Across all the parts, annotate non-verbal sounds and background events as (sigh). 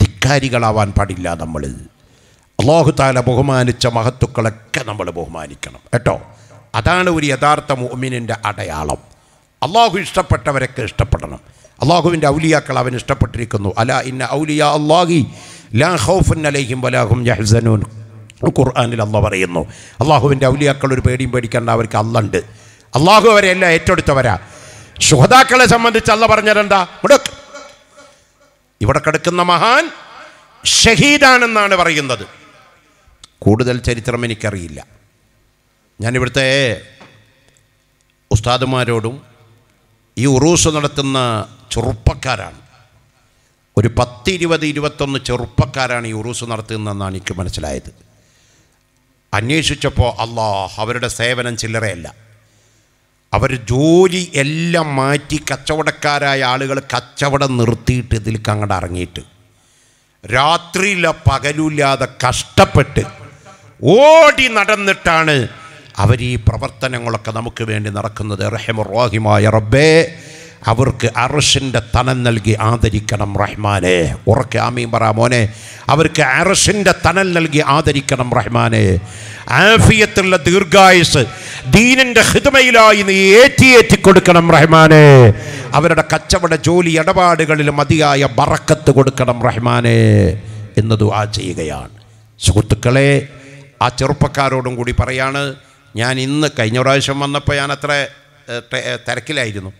ധിക്കാരികളാവാൻ പാടില്ല നമ്മൾ അള്ളാഹുതാല ബഹുമാനിച്ച മഹത്വക്കളൊക്കെ നമ്മൾ ബഹുമാനിക്കണം കേട്ടോ അതാണ് ഒരു യഥാർത്ഥ മോമിനിൻ്റെ അടയാളം അള്ളാഹു ഇഷ്ടപ്പെട്ടവരൊക്കെ ഇഷ്ടപ്പെടണം അള്ളാഹുവിൻ്റെ ഔലിയാക്കൾ അവൻ ഇഷ്ടപ്പെട്ടിരിക്കുന്നു അല ഇന്ന ഔലിയ അള്ളാഹി ലാ ഹൗഫൻ അലൈഹിം വലാഹും യഹ്സനൂൻ ഖുർആാനിൽ അല്ല പറയുന്നു അള്ളാഹുവിൻ്റെ ഔലിയാക്കൾ ഒരു പേടിയും പേടിക്കേണ്ട അവർക്ക് അല്ലുണ്ട് അള്ളാഹു അവരെല്ലാം ഏറ്റെടുത്തവരാ ശുഹതാക്കളെ സംബന്ധിച്ച് അല്ല പറഞ്ഞതെന്താ മുടക്ക് ഇവിടെ കിടക്കുന്ന മഹാൻ ഷഹീദാണെന്നാണ് പറയുന്നത് കൂടുതൽ ചരിത്രം എനിക്കറിയില്ല ഞാനിവിടുത്തെ ഉസ്താദുമാരോടും ഈ ഉറൂസ് നടത്തുന്ന ചെറുപ്പക്കാരാണ് ഒരു പത്ത് ഇരുപത് ഇരുപത്തൊന്ന് ചെറുപ്പക്കാരാണ് ഈ ഉറൂസ് നടത്തുന്നതെന്നാണ് എനിക്ക് മനസ്സിലായത് അന്വേഷിച്ചപ്പോൾ അള്ളാഹ് അവരുടെ സേവനം ചില്ലറയല്ല അവർ ജോലി എല്ലാം മാറ്റി കച്ചവടക്കാരായ ആളുകൾ കച്ചവടം നിർത്തിയിട്ട് ഇതിൽ അങ്ങോട്ട് ഇറങ്ങിയിട്ട് രാത്രിയില്ല പകലില്ലാതെ കഷ്ടപ്പെട്ട് ഓടി നടന്നിട്ടാണ് അവർ ഈ പ്രവർത്തനങ്ങളൊക്കെ നമുക്ക് വേണ്ടി നടക്കുന്നത് റഹിമർ റബ്ബേ അവർക്ക് അറഷിൻ്റെ തനം നൽകി ആദരിക്കണം റഹ്മാനെ ഉറക്കെ ആമീൻ പറ മോനെ അവർക്ക് അറഷിൻ്റെ തണൽ നൽകി ആദരിക്കണം റഹ്മാനെ ആഫിയത്തുള്ള ദീർഘായുസ് ദീനിൻ്റെ ഹിതമയിലായി നീ ഏറ്റിയേറ്റി കൊടുക്കണം റഹ്മാനെ അവരുടെ കച്ചവട ജോലി ഇടപാടുകളിൽ മതിയായ ബറക്കത്ത് കൊടുക്കണം റഹ്മാനെ എന്നതു ദുആ ചെയ്യുകയാണ് സുഹൃത്തുക്കളെ ആ ചെറുപ്പക്കാരോടും കൂടി പറയാണ് ഞാൻ ഇന്ന് കഴിഞ്ഞ പ്രാവശ്യം വന്നപ്പോൾ ഞാൻ അത്ര തിരക്കിലായിരുന്നു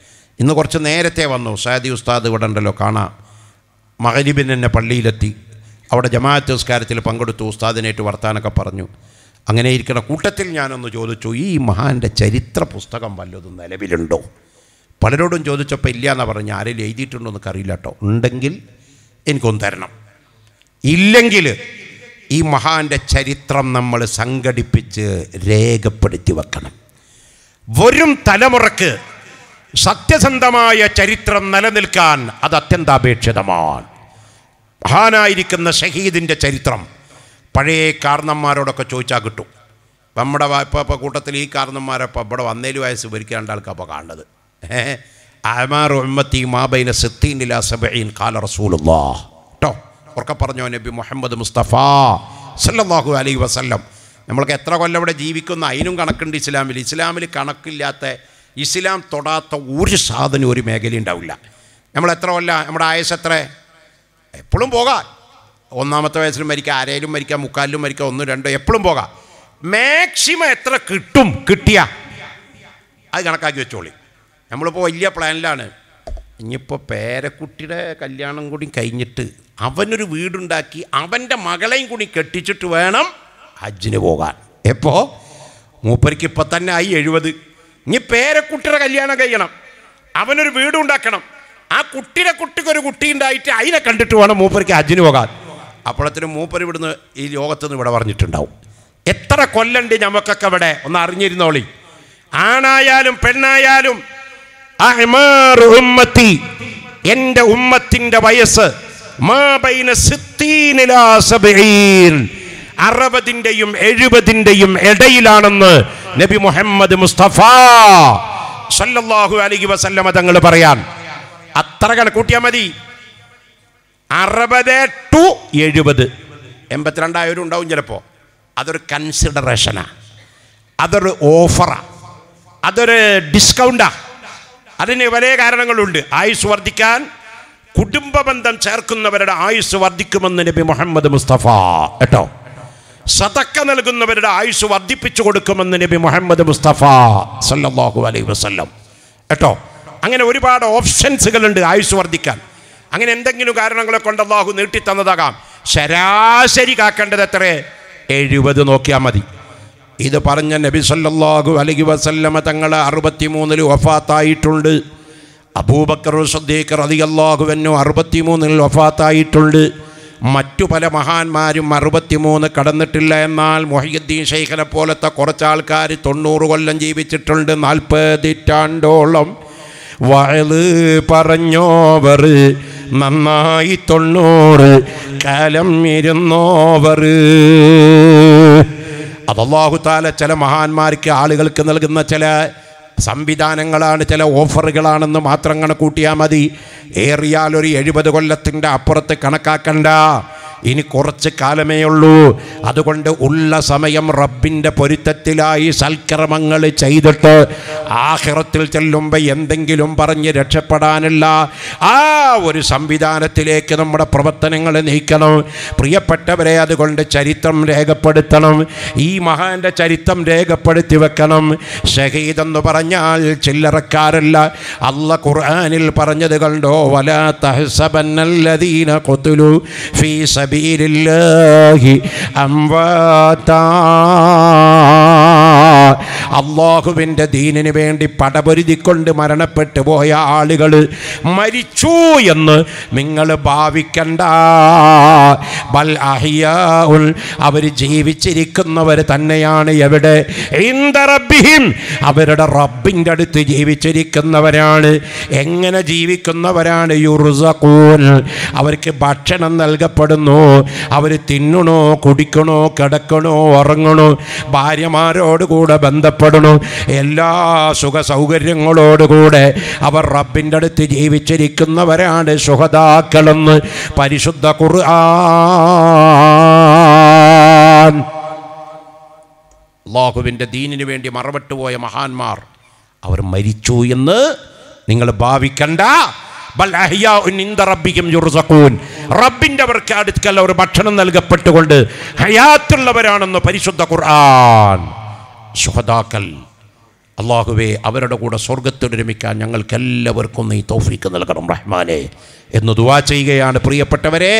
ഇന്ന് കുറച്ച് നേരത്തെ വന്നു സാദി ഉസ്താദ് ഇവിടെ ഉണ്ടല്ലോ കാണാം മഹരിബിൻ എന്നെ പള്ളിയിലെത്തി അവിടെ ജമാഅത്ത് നിസ്കാരത്തിൽ പങ്കെടുത്തു ഉസ്താദിനായിട്ട് വർത്താനൊക്കെ പറഞ്ഞു അങ്ങനെ ഇരിക്കുന്ന കൂട്ടത്തിൽ ഞാനൊന്ന് ചോദിച്ചു ഈ മഹാൻ്റെ ചരിത്ര പുസ്തകം വല്ലതും നിലവിലുണ്ടോ പലരോടും ചോദിച്ചപ്പോൾ ഇല്ല എന്ന് പറഞ്ഞ് ആരെങ്കിലും എഴുതിയിട്ടുണ്ടോ എന്നൊക്കെ അറിയില്ല കേട്ടോ ഉണ്ടെങ്കിൽ എനിക്കൊന്ന് തരണം ഇല്ലെങ്കിൽ ഈ മഹാൻ്റെ ചരിത്രം നമ്മൾ സംഘടിപ്പിച്ച് രേഖപ്പെടുത്തി വെക്കണം വരും തലമുറക്ക് സത്യസന്ധമായ ചരിത്രം നിലനിൽക്കാൻ അത് അത്യന്താപേക്ഷിതമാണ് മഹാനായിരിക്കുന്ന ഷഹീദിൻ്റെ ചരിത്രം പഴയ കാരണന്മാരോടൊക്കെ ചോദിച്ചാൽ കിട്ടും നമ്മുടെ ഇപ്പോൾ ഇപ്പോൾ കൂട്ടത്തിൽ ഈ കാരണന്മാരപ്പോൾ ഇവിടെ വന്നേലു വയസ്സ് ഭരിക്കാണ്ട് ആൾക്കാർ അപ്പോൾ കാണുന്നത് അമാർ മാബൈന സിത്തീനില സബീൻ കാല റസൂലുല്ലാ കേട്ടോ ഉറക്കെ പറഞ്ഞോ നബി മുഹമ്മദ് മുസ്തഫ സല്ലാഹു അലൈ വസല്ലം നമ്മൾക്ക് എത്ര കൊല്ലം ഇവിടെ ജീവിക്കുന്ന അതിനും കണക്കുണ്ട് ഇസ്ലാമിൽ ഇസ്ലാമിൽ കണക്കില്ലാത്ത ഇസ്ലാം തൊടാത്ത ഒരു സാധനം ഒരു മേഖല ഉണ്ടാവില്ല നമ്മൾ എത്ര കൊല്ല നമ്മുടെ ആയസ് എത്ര എപ്പോഴും പോകാം ഒന്നാമത്തെ വയസ്സിലും മരിക്കുക ആരേലും മരിക്കുക മുക്കാലിലും മരിക്കുക ഒന്നും രണ്ടോ എപ്പോഴും പോകാം മാക്സിമം എത്ര കിട്ടും കിട്ടിയ അത് കണക്കാക്കി വെച്ചോളി നമ്മളിപ്പോൾ വലിയ പ്ലാനിലാണ് ഇനിയിപ്പോൾ പേരക്കുട്ടിയുടെ കല്യാണം കൂടി കഴിഞ്ഞിട്ട് അവനൊരു വീടുണ്ടാക്കി അവൻ്റെ മകളെയും കൂടി കെട്ടിച്ചിട്ട് വേണം ഹജ്ജിന് പോകാൻ എപ്പോൾ മൂപ്പരിക്ക് ഇപ്പം തന്നെ ആയി എഴുപത് ഇനി പേരക്കുട്ടിയുടെ കല്യാണം കഴിയണം അവനൊരു വീട് ഉണ്ടാക്കണം ആ കുട്ടിയുടെ കുട്ടിക്ക് ഒരു കുട്ടി ഉണ്ടായിട്ട് അതിനെ കണ്ടിട്ട് വേണം മൂപ്പർക്ക് അജിന് പോകാൻ അപ്പോഴത്തിന് മൂപ്പർ ഇവിടുന്ന് ഈ നിന്ന് ഇവിടെ പറഞ്ഞിട്ടുണ്ടാവും എത്ര കൊല്ലണ്ട് നമുക്കൊക്കെ ഇവിടെ ഒന്ന് അറിഞ്ഞിരുന്നോളി ആണായാലും പെണ്ണായാലും എൻ്റെ ഉമ്മത്തിൻ്റെ വയസ്സ് മാ ബൈന അറുപതിൻ്റെയും എഴുപതിൻ്റെയും ഇടയിലാണെന്ന് നബി മുഹമ്മദ് മുസ്തഫ സല്ലല്ലാഹു അലൈഹി വസല്ലമ തങ്ങൾ പറയാൻ അത്ര കണക്കൂട്ടിയാൽ മതി അറുപത് ടു എഴുപത് എൺപത്തിരണ്ടായിരം ഉണ്ടാവും ചിലപ്പോൾ അതൊരു കൺസിഡറേഷനാ അതൊരു ഓഫറാ അതൊരു ഡിസ്കൗണ്ടാണ് അതിന് വലിയ കാരണങ്ങളുണ്ട് ആയുസ് വർദ്ധിക്കാൻ കുടുംബ ബന്ധം ചേർക്കുന്നവരുടെ ആയുസ് വർദ്ധിക്കുമെന്ന് നബി മുഹമ്മദ് മുസ്തഫ കേട്ടോ സതക്ക നൽകുന്നവരുടെ ആയുസ് വർദ്ധിപ്പിച്ചു കൊടുക്കുമെന്ന് നബി മുഹമ്മദ് മുസ്തഫ സല്ലാഹു അലൈ വസ്ലം കേട്ടോ അങ്ങനെ ഒരുപാട് ഓപ്ഷൻസുകളുണ്ട് ആയുസ് വർദ്ധിക്കാൻ അങ്ങനെ എന്തെങ്കിലും കാരണങ്ങളെ കൊണ്ട് അള്ളാഹു നീട്ടിത്തന്നതാകാം ശരാശരി കാക്കേണ്ടത് എത്ര എഴുപത് നോക്കിയാൽ മതി ഇത് പറഞ്ഞ നബി സല്ലാഹു അലൈഹി വസല്ലമ തങ്ങൾ മൂന്നിൽ വഫാത്തായിട്ടുണ്ട് അബൂബക്കർ സദ്ദീഖ് അറുപത്തി മൂന്നിൽ വഫാത്തായിട്ടുണ്ട് മറ്റു പല മഹാന്മാരും മൂന്ന് കടന്നിട്ടില്ല എന്നാൽ മൊഹിയുദ്ദീൻ ശൈഖനെ പോലത്തെ കുറച്ച് ആൾക്കാർ തൊണ്ണൂറ് കൊല്ലം ജീവിച്ചിട്ടുണ്ട് നാൽപ്പതിറ്റാണ്ടോളം വയല് പറഞ്ഞോവർ നന്നായി തൊണ്ണൂറ് കാലം ഇരുന്നോവർ അതല്ലാഹുതാല ചില മഹാന്മാർക്ക് ആളുകൾക്ക് നൽകുന്ന ചില സംവിധാനങ്ങളാണ് ചില ഓഫറുകളാണെന്ന് മാത്രം കണക്കൂട്ടിയാൽ മതി ഏറിയാലൊരു ഒരു എഴുപത് കൊല്ലത്തിൻ്റെ അപ്പുറത്ത് കണക്കാക്കണ്ട ഇനി കുറച്ച് കാലമേ ഉള്ളൂ അതുകൊണ്ട് ഉള്ള സമയം റബ്ബിൻ്റെ പൊരുത്തത്തിലായി സൽക്രമങ്ങൾ ചെയ്തിട്ട് ആഹ്റത്തിൽ ചെല്ലുമ്പോൾ എന്തെങ്കിലും പറഞ്ഞ് രക്ഷപ്പെടാനില്ല ആ ഒരു സംവിധാനത്തിലേക്ക് നമ്മുടെ പ്രവർത്തനങ്ങൾ നീക്കണം പ്രിയപ്പെട്ടവരെ അതുകൊണ്ട് ചരിത്രം രേഖപ്പെടുത്തണം ഈ മഹാൻ്റെ ചരിത്രം രേഖപ്പെടുത്തി വെക്കണം ഷഹീദ് എന്ന് പറഞ്ഞാൽ ചില്ലറക്കാരല്ല അല്ല ഖുർആാനിൽ പറഞ്ഞത് കണ്ടോ വല തഹസബന്നല്ലതീന കൊതുലു ഫീ സബീലില്ലാഹി അംവാതാ അള്ളാഹുവിൻ്റെ ദീനിന് വേണ്ടി പടപൊരുതിക്കൊണ്ട് മരണപ്പെട്ടു പോയ ആളുകൾ മരിച്ചു എന്ന് നിങ്ങൾ ഭാവിക്കണ്ട ബൽ അഹിയാഉൽ അവർ ജീവിച്ചിരിക്കുന്നവർ തന്നെയാണ് എവിടെ അവരുടെ റബ്ബിൻ്റെ അടുത്ത് ജീവിച്ചിരിക്കുന്നവരാണ് എങ്ങനെ ജീവിക്കുന്നവരാണ് യുർസഖൂൻ അവർക്ക് ഭക്ഷണം നൽകപ്പെടുന്നു അവർ തിന്നണോ കുടിക്കണോ കിടക്കണോ ഉറങ്ങണോ ഭാര്യമാരോട് കൂടെ ബന്ധപ്പെട്ട ഇഷ്ടപ്പെടണു എല്ലാ സുഖ സൗകര്യങ്ങളോടുകൂടെ അവർ റബ്ബിൻ്റെ അടുത്ത് ജീവിച്ചിരിക്കുന്നവരാണ് സുഹതാക്കളെന്ന് പരിശുദ്ധ ഖുർആൻ അള്ളാഹുവിൻ്റെ ദീനിനു വേണ്ടി മറവിട്ടുപോയ പോയ മഹാന്മാർ അവർ മരിച്ചു എന്ന് നിങ്ങൾ ഭാവിക്കണ്ട റബ്ബിൻ്റെ അവർക്ക് അടുക്കൽ ഒരു ഭക്ഷണം നൽകപ്പെട്ടുകൊണ്ട് ഹയാത്തുള്ളവരാണെന്ന് പരിശുദ്ധ ഖുർആൻ ശുഹദാക്കൽ അള്ളാഹുവെ അവരുടെ കൂടെ ഞങ്ങൾക്ക് എല്ലാവർക്കും നീ തോഫിക്ക് നൽകണം റഹ്മാനെ എന്ന് ദുവാ ചെയ്യുകയാണ് പ്രിയപ്പെട്ടവരെ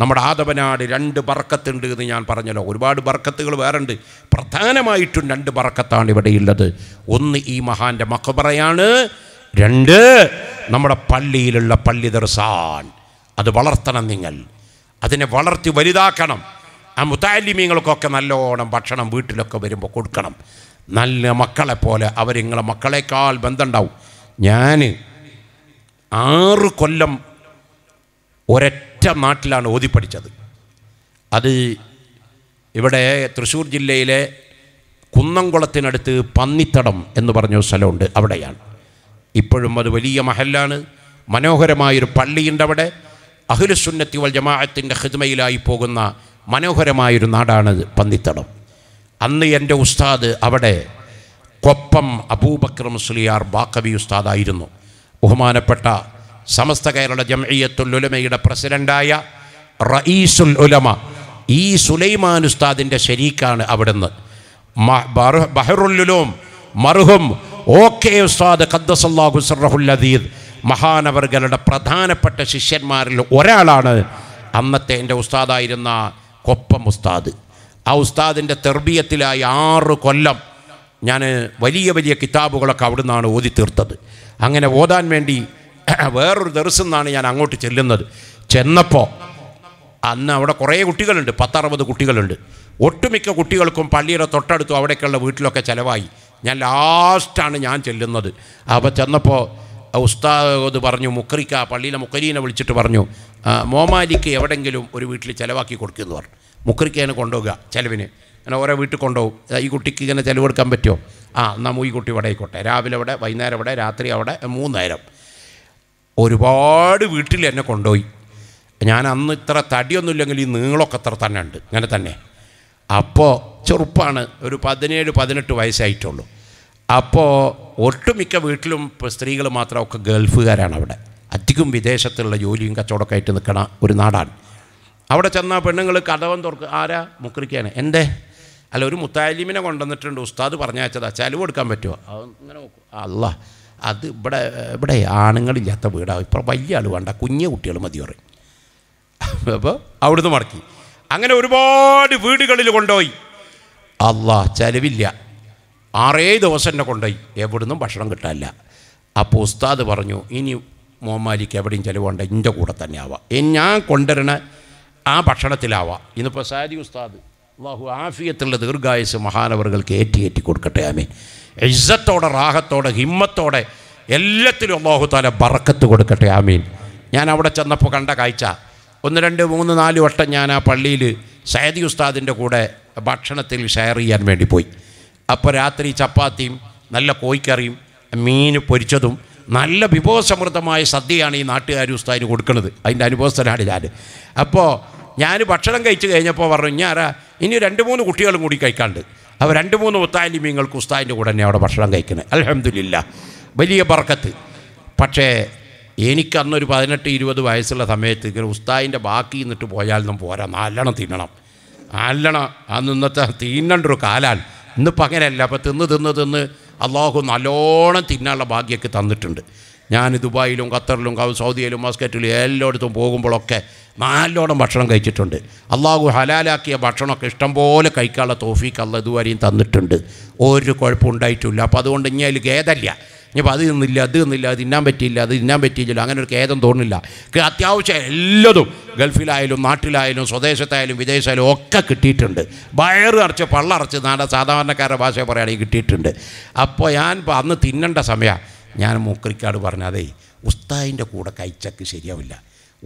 നമ്മുടെ ആദവനാട് രണ്ട് ബർക്കത്തുണ്ട് എന്ന് ഞാൻ പറഞ്ഞല്ലോ ഒരുപാട് ബർക്കത്തുകൾ വേറെ ഉണ്ട് പ്രധാനമായിട്ടും രണ്ട് ബർക്കത്താണ് ഇവിടെയുള്ളത് ഒന്ന് ഈ മഹാൻ്റെ മക്കബറയാണ് രണ്ട് നമ്മുടെ പള്ളിയിലുള്ള പള്ളി ദർസാൻ അത് വളർത്തണം നിങ്ങൾ അതിനെ വളർത്തി വലുതാക്കണം ആ മുത്താലിമീങ്ങൾക്കൊക്കെ നല്ലോണം ഭക്ഷണം വീട്ടിലൊക്കെ വരുമ്പോൾ കൊടുക്കണം നല്ല മക്കളെ പോലെ ഇങ്ങളെ മക്കളെക്കാൾ ബന്ധമുണ്ടാവും ഞാൻ ആറ് കൊല്ലം ഒരൊറ്റ നാട്ടിലാണ് ഓതി പഠിച്ചത് അത് ഇവിടെ തൃശ്ശൂർ ജില്ലയിലെ കുന്നംകുളത്തിനടുത്ത് പന്നിത്തടം എന്ന് പറഞ്ഞ സ്ഥലമുണ്ട് അവിടെയാണ് ഇപ്പോഴും അത് വലിയ മഹല്ലാണ് മനോഹരമായൊരു പള്ളിയുണ്ട് അവിടെ അഹുലുസുന്നത്തി വൽ ജമാഅത്തിൻ്റെ ഹിദ്മയിലായി പോകുന്ന മനോഹരമായൊരു നാടാണത് പന്നിത്തടം അന്ന് എൻ്റെ ഉസ്താദ് അവിടെ കൊപ്പം അബൂബക്കർ മുസ്ലിയാർ ബാക്കബി ഉസ്താദായിരുന്നു ബഹുമാനപ്പെട്ട സമസ്ത കേരള ഉലമയുടെ പ്രസിഡൻ്റായ റഈസുൽ ഉലമ ഈ സുലൈമാൻ ഉസ്താദിൻ്റെ ശരീക്കാണ് അവിടുന്ന് ബഹറുല്ലുലോം മർഹും ഓക്കെ ഉസ്താദ് ഖദ്ദസല്ലാഹു സർഹുല്ലദീദ് മഹാനവർഗളുടെ പ്രധാനപ്പെട്ട ശിഷ്യന്മാരിൽ ഒരാളാണ് അന്നത്തെ എൻ്റെ ഉസ്താദായിരുന്ന ഉസ്താദ് ആ ഉസ്താദിൻ്റെ തെർബീയത്തിലായി ആറ് കൊല്ലം ഞാൻ വലിയ വലിയ കിതാബുകളൊക്കെ അവിടെ നിന്നാണ് ഓതി തീർത്തത് അങ്ങനെ ഓതാൻ വേണ്ടി (clears throat) വേറൊരു ദിവസം നിന്നാണ് ഞാൻ അങ്ങോട്ട് ചെല്ലുന്നത് ചെന്നപ്പോൾ അന്ന് അവിടെ കുറേ കുട്ടികളുണ്ട് പത്തറുപത് കുട്ടികളുണ്ട് ഒട്ടുമിക്ക കുട്ടികൾക്കും പള്ളിയുടെ തൊട്ടടുത്തും അവിടേക്കുള്ള വീട്ടിലൊക്കെ ചിലവായി ഞാൻ ലാസ്റ്റാണ് ഞാൻ ചെല്ലുന്നത് അപ്പോൾ ചെന്നപ്പോൾ ഉസ്താദ് പറഞ്ഞു മുക്കറിക്ക പള്ളിയിലെ മുക്രീനെ വിളിച്ചിട്ട് പറഞ്ഞു മോമാലിക്ക് എവിടെങ്കിലും ഒരു വീട്ടിൽ ചിലവാക്കി കൊടുക്കുമെന്ന് പറഞ്ഞു മുക്കറിക്കാണ് കൊണ്ടുപോകുക ചിലവിന് അങ്ങനെ ഓരോ വീട്ടിൽ കൊണ്ടുപോകും ഈ കുട്ടിക്ക് ഇങ്ങനെ ചിലവ് കൊടുക്കാൻ പറ്റുമോ ആ എന്നാൽ ഈ കുട്ടി ഇവിടെ ആയിക്കോട്ടെ രാവിലെ അവിടെ വൈകുന്നേരം അവിടെ രാത്രി അവിടെ മൂന്നേരം ഒരുപാട് വീട്ടിൽ എന്നെ കൊണ്ടുപോയി ഞാൻ അന്ന് ഇത്ര തടിയൊന്നുമില്ലെങ്കിൽ ഈ നീളമൊക്കെ അത്ര തന്നെ ഉണ്ട് ഇങ്ങനെ തന്നെ അപ്പോൾ ചെറുപ്പമാണ് ഒരു പതിനേഴ് പതിനെട്ട് വയസ്സായിട്ടുള്ളൂ അപ്പോൾ ഒട്ടുമിക്ക വീട്ടിലും സ്ത്രീകൾ മാത്രമൊക്കെ ഗൾഫുകാരാണ് അവിടെ അധികം വിദേശത്തുള്ള ജോലിയും കച്ചവടമൊക്കെ ആയിട്ട് നിൽക്കണ ഒരു നാടാണ് അവിടെ ചെന്നാൽ പെണ്ണുങ്ങൾ കടവൻ തുറക്കുക ആരാ മുക്രിക്കാണ് എന്തേ അല്ല ഒരു മുത്താലിമിനെ കൊണ്ടുവന്നിട്ടുണ്ട് ഉസ്താദ് പറഞ്ഞയച്ചതാ ചെലവ് കൊടുക്കാൻ പറ്റുമോ അങ്ങനെ നോക്കും അല്ല അത് ഇവിടെ ഇവിടെ ആണുങ്ങളില്ലാത്ത വീടാണ് ഇപ്പോൾ വലിയ ആൾ വേണ്ട കുഞ്ഞ് കുട്ടികൾ മതി പറയും അപ്പോൾ അവിടുന്ന് മടക്കി അങ്ങനെ ഒരുപാട് വീടുകളിൽ കൊണ്ടുപോയി അല്ല ചെലവില്ല ആറേ ദിവസം തന്നെ കൊണ്ടുപോയി എവിടുന്നും ഭക്ഷണം കിട്ടാനില്ല അപ്പോൾ ഉസ്താദ് പറഞ്ഞു ഇനി മോമാലിക്ക് എവിടെയും വേണ്ട എൻ്റെ കൂടെ തന്നെ ആവാം ഞാൻ കൊണ്ടുവരണേ ആ ഭക്ഷണത്തിലാവാം ഇന്നിപ്പോൾ സാരി ഉസ്താദ് അള്ളാഹു ആഫിയത്തുള്ള ദീർഘായുസ് മഹാനവറുകൾക്ക് ഏറ്റി കൊടുക്കട്ടെ ആമേ ഇസ്സത്തോടെ റാഹത്തോടെ ഹിമ്മത്തോടെ എല്ലാത്തിലും അള്ളാഹു താല ബറക്കത്ത് കൊടുക്കട്ടെ ആമീൻ ഞാൻ അവിടെ ചെന്നപ്പോൾ കണ്ട കാഴ്ച ഒന്ന് രണ്ട് മൂന്ന് നാല് വട്ടം ഞാൻ ആ പള്ളിയിൽ സയദി ഉസ്താദിൻ്റെ കൂടെ ഭക്ഷണത്തിൽ ഷെയർ ചെയ്യാൻ വേണ്ടി പോയി അപ്പോൾ രാത്രി ചപ്പാത്തിയും നല്ല കോഴിക്കറിയും മീൻ പൊരിച്ചതും നല്ല വിഭവസമൃദ്ധമായ സദ്യയാണ് ഈ നാട്ടുകാർ ഉസ്താദിന് കൊടുക്കുന്നത് അതിൻ്റെ അനുഭവസ്ഥനാണ് ഞാൻ അപ്പോൾ ഞാൻ ഭക്ഷണം കഴിച്ച് കഴിഞ്ഞപ്പോൾ പറഞ്ഞു ഞാനാ ഇനി രണ്ട് മൂന്ന് കുട്ടികളും കൂടി കഴിക്കാണ്ട് അവർ രണ്ട് മൂന്ന് മുത്താലിമീങ്ങൾക്ക് ഉസ്താദിൻ്റെ കൂടെ തന്നെ അവിടെ ഭക്ഷണം കഴിക്കുന്നത് അലഹമില്ല വലിയ ബർക്കത്ത് പക്ഷേ എനിക്കന്നൊരു പതിനെട്ട് ഇരുപത് വയസ്സുള്ള സമയത്ത് ഇങ്ങനെ ഉസ്താദിൻ്റെ ബാക്കി നിന്നിട്ട് പോയാലൊന്നും പോരാ നല്ലോണം തിന്നണം നല്ലോണം അന്ന് നിന്നത്തെ തിന്നണ്ട ഒരു കാലാണ് ഇന്നിപ്പോൾ അങ്ങനെയല്ല അപ്പോൾ തിന്ന് തിന്ന് തിന്ന് അള്ളാഹു നല്ലോണം തിന്നാനുള്ള ഭാഗ്യമൊക്കെ തന്നിട്ടുണ്ട് ഞാൻ ദുബായിലും ഖത്തറിലും സൗദിയിലും മസ്കറ്റിലും എല്ലായിടത്തും പോകുമ്പോഴൊക്കെ നാലോടം ഭക്ഷണം കഴിച്ചിട്ടുണ്ട് അള്ളാഹു ഹലാലാക്കിയ ഭക്ഷണമൊക്കെ ഇഷ്ടംപോലെ കഴിക്കാനുള്ള തോഫീക്ക് അള്ള ഇതുവരെയും തന്നിട്ടുണ്ട് ഒരു കുഴപ്പം ഉണ്ടായിട്ടില്ല അപ്പോൾ അതുകൊണ്ട് ഇനി അതിൽ ഖേദല്ല ഇനിയിപ്പോൾ അത് തിന്നില്ല അത് തിന്നില്ല അത് തിന്നാൻ പറ്റിയില്ല അത് തിന്നാൻ പറ്റിയില്ല അങ്ങനെ ഒരു ഖേദം തോന്നില്ല അത്യാവശ്യം എല്ലതും ഗൾഫിലായാലും നാട്ടിലായാലും സ്വദേശത്തായാലും വിദേശമായാലും ഒക്കെ കിട്ടിയിട്ടുണ്ട് വയറ് അറച്ച് പള്ളറച്ച് നാടെ സാധാരണക്കാരുടെ ഭാഷ പറയുകയാണെങ്കിൽ കിട്ടിയിട്ടുണ്ട് അപ്പോൾ ഞാൻ അന്ന് തിന്നേണ്ട സമയം ഞാൻ മൂക്കരിക്കാട് പറഞ്ഞ അതേ ഉസ്താദിൻ്റെ കൂടെ കഴിച്ചക്ക് ശരിയാവില്ല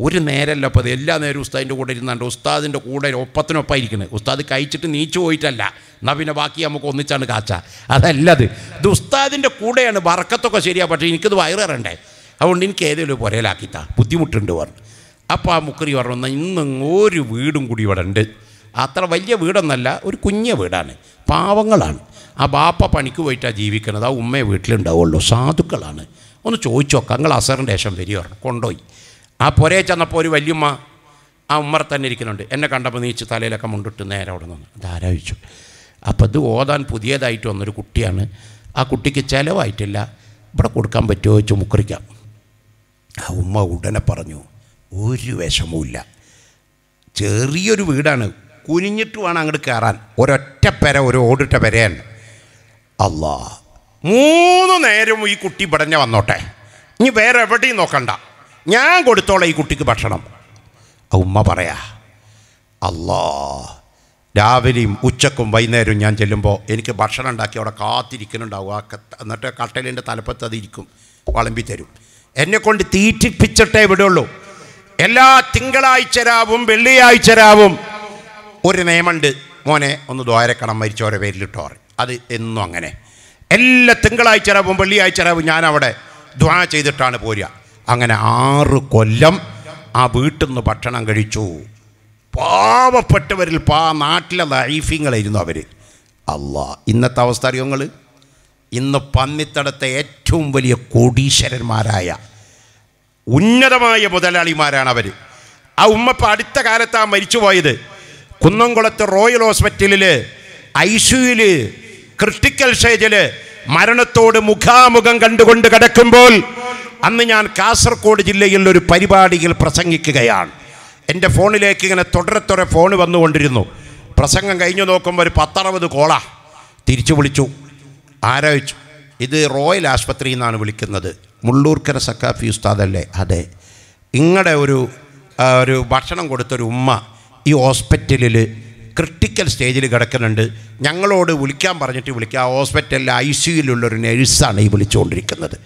ഒരു നേരമല്ല അപ്പോൾ അത് എല്ലാ നേരവും ഉസ്താദിൻ്റെ കൂടെ ഇരുന്നുണ്ട് ഉസ്താദിൻ്റെ കൂടെ ഒപ്പത്തിനൊപ്പം ഇരിക്കുന്നത് ഉസ്താദ് കഴിച്ചിട്ട് നീച്ചു പോയിട്ടല്ല എന്നാൽ പിന്നെ ബാക്കി നമുക്ക് ഒന്നിച്ചാണ് കാച്ച അതല്ല അത് ഇത് ഉസ്താദിൻ്റെ കൂടെയാണ് വറക്കത്തൊക്കെ ശരിയാ പക്ഷേ എനിക്കത് വയറേറണ്ടേ അതുകൊണ്ട് എനിക്ക് ഏതെങ്കിലും പുരയിലാക്കിത്താ ബുദ്ധിമുട്ടുണ്ട് പറഞ്ഞു അപ്പോൾ ആ മുക്കറി പറഞ്ഞു ഇന്നും ഒരു വീടും കൂടി ഇവിടെ ഉണ്ട് അത്ര വലിയ വീടൊന്നല്ല ഒരു കുഞ്ഞ വീടാണ് പാവങ്ങളാണ് ആ ബാപ്പ പണിക്ക് പോയിട്ടാണ് ജീവിക്കുന്നത് ആ ഉമ്മയെ വീട്ടിലുണ്ടാവുള്ളൂ സാധുക്കളാണ് ഒന്ന് ചോദിച്ചു നോക്കാം നിങ്ങൾ അസറിൻ്റെ ശേഷം വരിക കൊണ്ടുപോയി ആ പുരയെ ചെന്നപ്പോൾ ഒരു വല്യമ്മ ആ ഉമ്മർ തന്നെ ഇരിക്കുന്നുണ്ട് എന്നെ കണ്ടപ്പോൾ നീച്ച് തലയിലൊക്കെ മുണ്ടിട്ട് നേരെ അവിടെ നിന്ന് ധാരാവിച്ചു അപ്പോൾ ഇത് ഓതാൻ പുതിയതായിട്ട് വന്നൊരു കുട്ടിയാണ് ആ കുട്ടിക്ക് ചിലവായിട്ടില്ല ഇവിടെ കൊടുക്കാൻ പറ്റുമോ വെച്ച് മുക്കറിക്കാം ആ ഉമ്മ ഉടനെ പറഞ്ഞു ഒരു വിഷമവുമില്ല ചെറിയൊരു വീടാണ് കുനിഞ്ഞിട്ട് വേണം അങ്ങോട്ട് കയറാൻ ഒരൊറ്റ പെര ഒരു ഓടിട്ട പെരയാണ് അല്ലാ മൂന്ന് നേരവും ഈ കുട്ടി ഇവിടഞ്ഞ വന്നോട്ടെ ഇനി വേറെ എവിടെയും നോക്കണ്ട ഞാൻ കൊടുത്തോളാം ഈ കുട്ടിക്ക് ഭക്ഷണം ഉമ്മ പറയാ അല്ലാ രാവിലെയും ഉച്ചക്കും വൈകുന്നേരവും ഞാൻ ചെല്ലുമ്പോൾ എനിക്ക് ഭക്ഷണം ഉണ്ടാക്കി അവിടെ കാത്തിരിക്കുന്നുണ്ടാവും ആ എന്നിട്ട് കട്ടലിൻ്റെ തലപ്പത്ത് അതിരിക്കും വളമ്പി തരും എന്നെക്കൊണ്ട് തീറ്റിപ്പിച്ചിട്ടേ ഇവിടെയുള്ളൂ എല്ലാ തിങ്കളാഴ്ചരാവും വെള്ളിയാഴ്ചരാവും ഒരു നിയമമുണ്ട് മോനെ ഒന്ന് ദ്വാരക്കണം മരിച്ചോരെ പേരിലിട്ടോ അത് എന്നും അങ്ങനെ എല്ലാ തിങ്കളാഴ്ചരാവും വെള്ളിയാഴ്ചരാവും വെള്ളിയാഴ്ച ഞാൻ അവിടെ ദ്വാ ചെയ്തിട്ടാണ് പോരുക അങ്ങനെ ആറ് കൊല്ലം ആ വീട്ടിൽ നിന്ന് ഭക്ഷണം കഴിച്ചു പാവപ്പെട്ടവരിൽ പാ നാട്ടിലെ ലൈഫിങ്ങളായിരുന്നു അവർ അല്ലാ ഇന്നത്തെ അവസ്ഥ അറിയോ നിങ്ങൾ ഇന്ന് പന്നിത്തടത്തെ ഏറ്റവും വലിയ കോടീശ്വരന്മാരായ ഉന്നതമായ മുതലാളിമാരാണ് അവർ ആ ഉമ്മപ്പ അടുത്ത കാലത്താണ് മരിച്ചുപോയത് കുന്നംകുളത്ത് റോയൽ ഹോസ്പിറ്റലിൽ ഐ സിയുയിൽ ക്രിട്ടിക്കൽ സ്റ്റേജിൽ മരണത്തോട് മുഖാമുഖം കണ്ടുകൊണ്ട് കിടക്കുമ്പോൾ അന്ന് ഞാൻ കാസർഗോഡ് ജില്ലയിൽ ഒരു പരിപാടിയിൽ പ്രസംഗിക്കുകയാണ് എൻ്റെ ഫോണിലേക്ക് ഇങ്ങനെ തുടരെ തുടരെ ഫോൺ വന്നുകൊണ്ടിരുന്നു പ്രസംഗം കഴിഞ്ഞു നോക്കുമ്പോൾ ഒരു പത്തറുപത് കോളാ തിരിച്ചു വിളിച്ചു ആരോപിച്ചു ഇത് റോയൽ ആശുപത്രിയിൽ നിന്നാണ് വിളിക്കുന്നത് മുള്ളൂർക്കര സക്കാഫി ഉസ്താദല്ലേ അതെ ഇങ്ങടെ ഒരു ഒരു ഭക്ഷണം കൊടുത്തൊരു ഉമ്മ ഈ ഹോസ്പിറ്റലിൽ ക്രിട്ടിക്കൽ സ്റ്റേജിൽ കിടക്കുന്നുണ്ട് ഞങ്ങളോട് വിളിക്കാൻ പറഞ്ഞിട്ട് വിളിക്കുക ആ ഹോസ്പിറ്റലിൽ ഐ സിയുയിലുള്ളൊരു നഴ്സാണ് ഈ വിളിച്ചുകൊണ്ടിരിക്കുന്നത്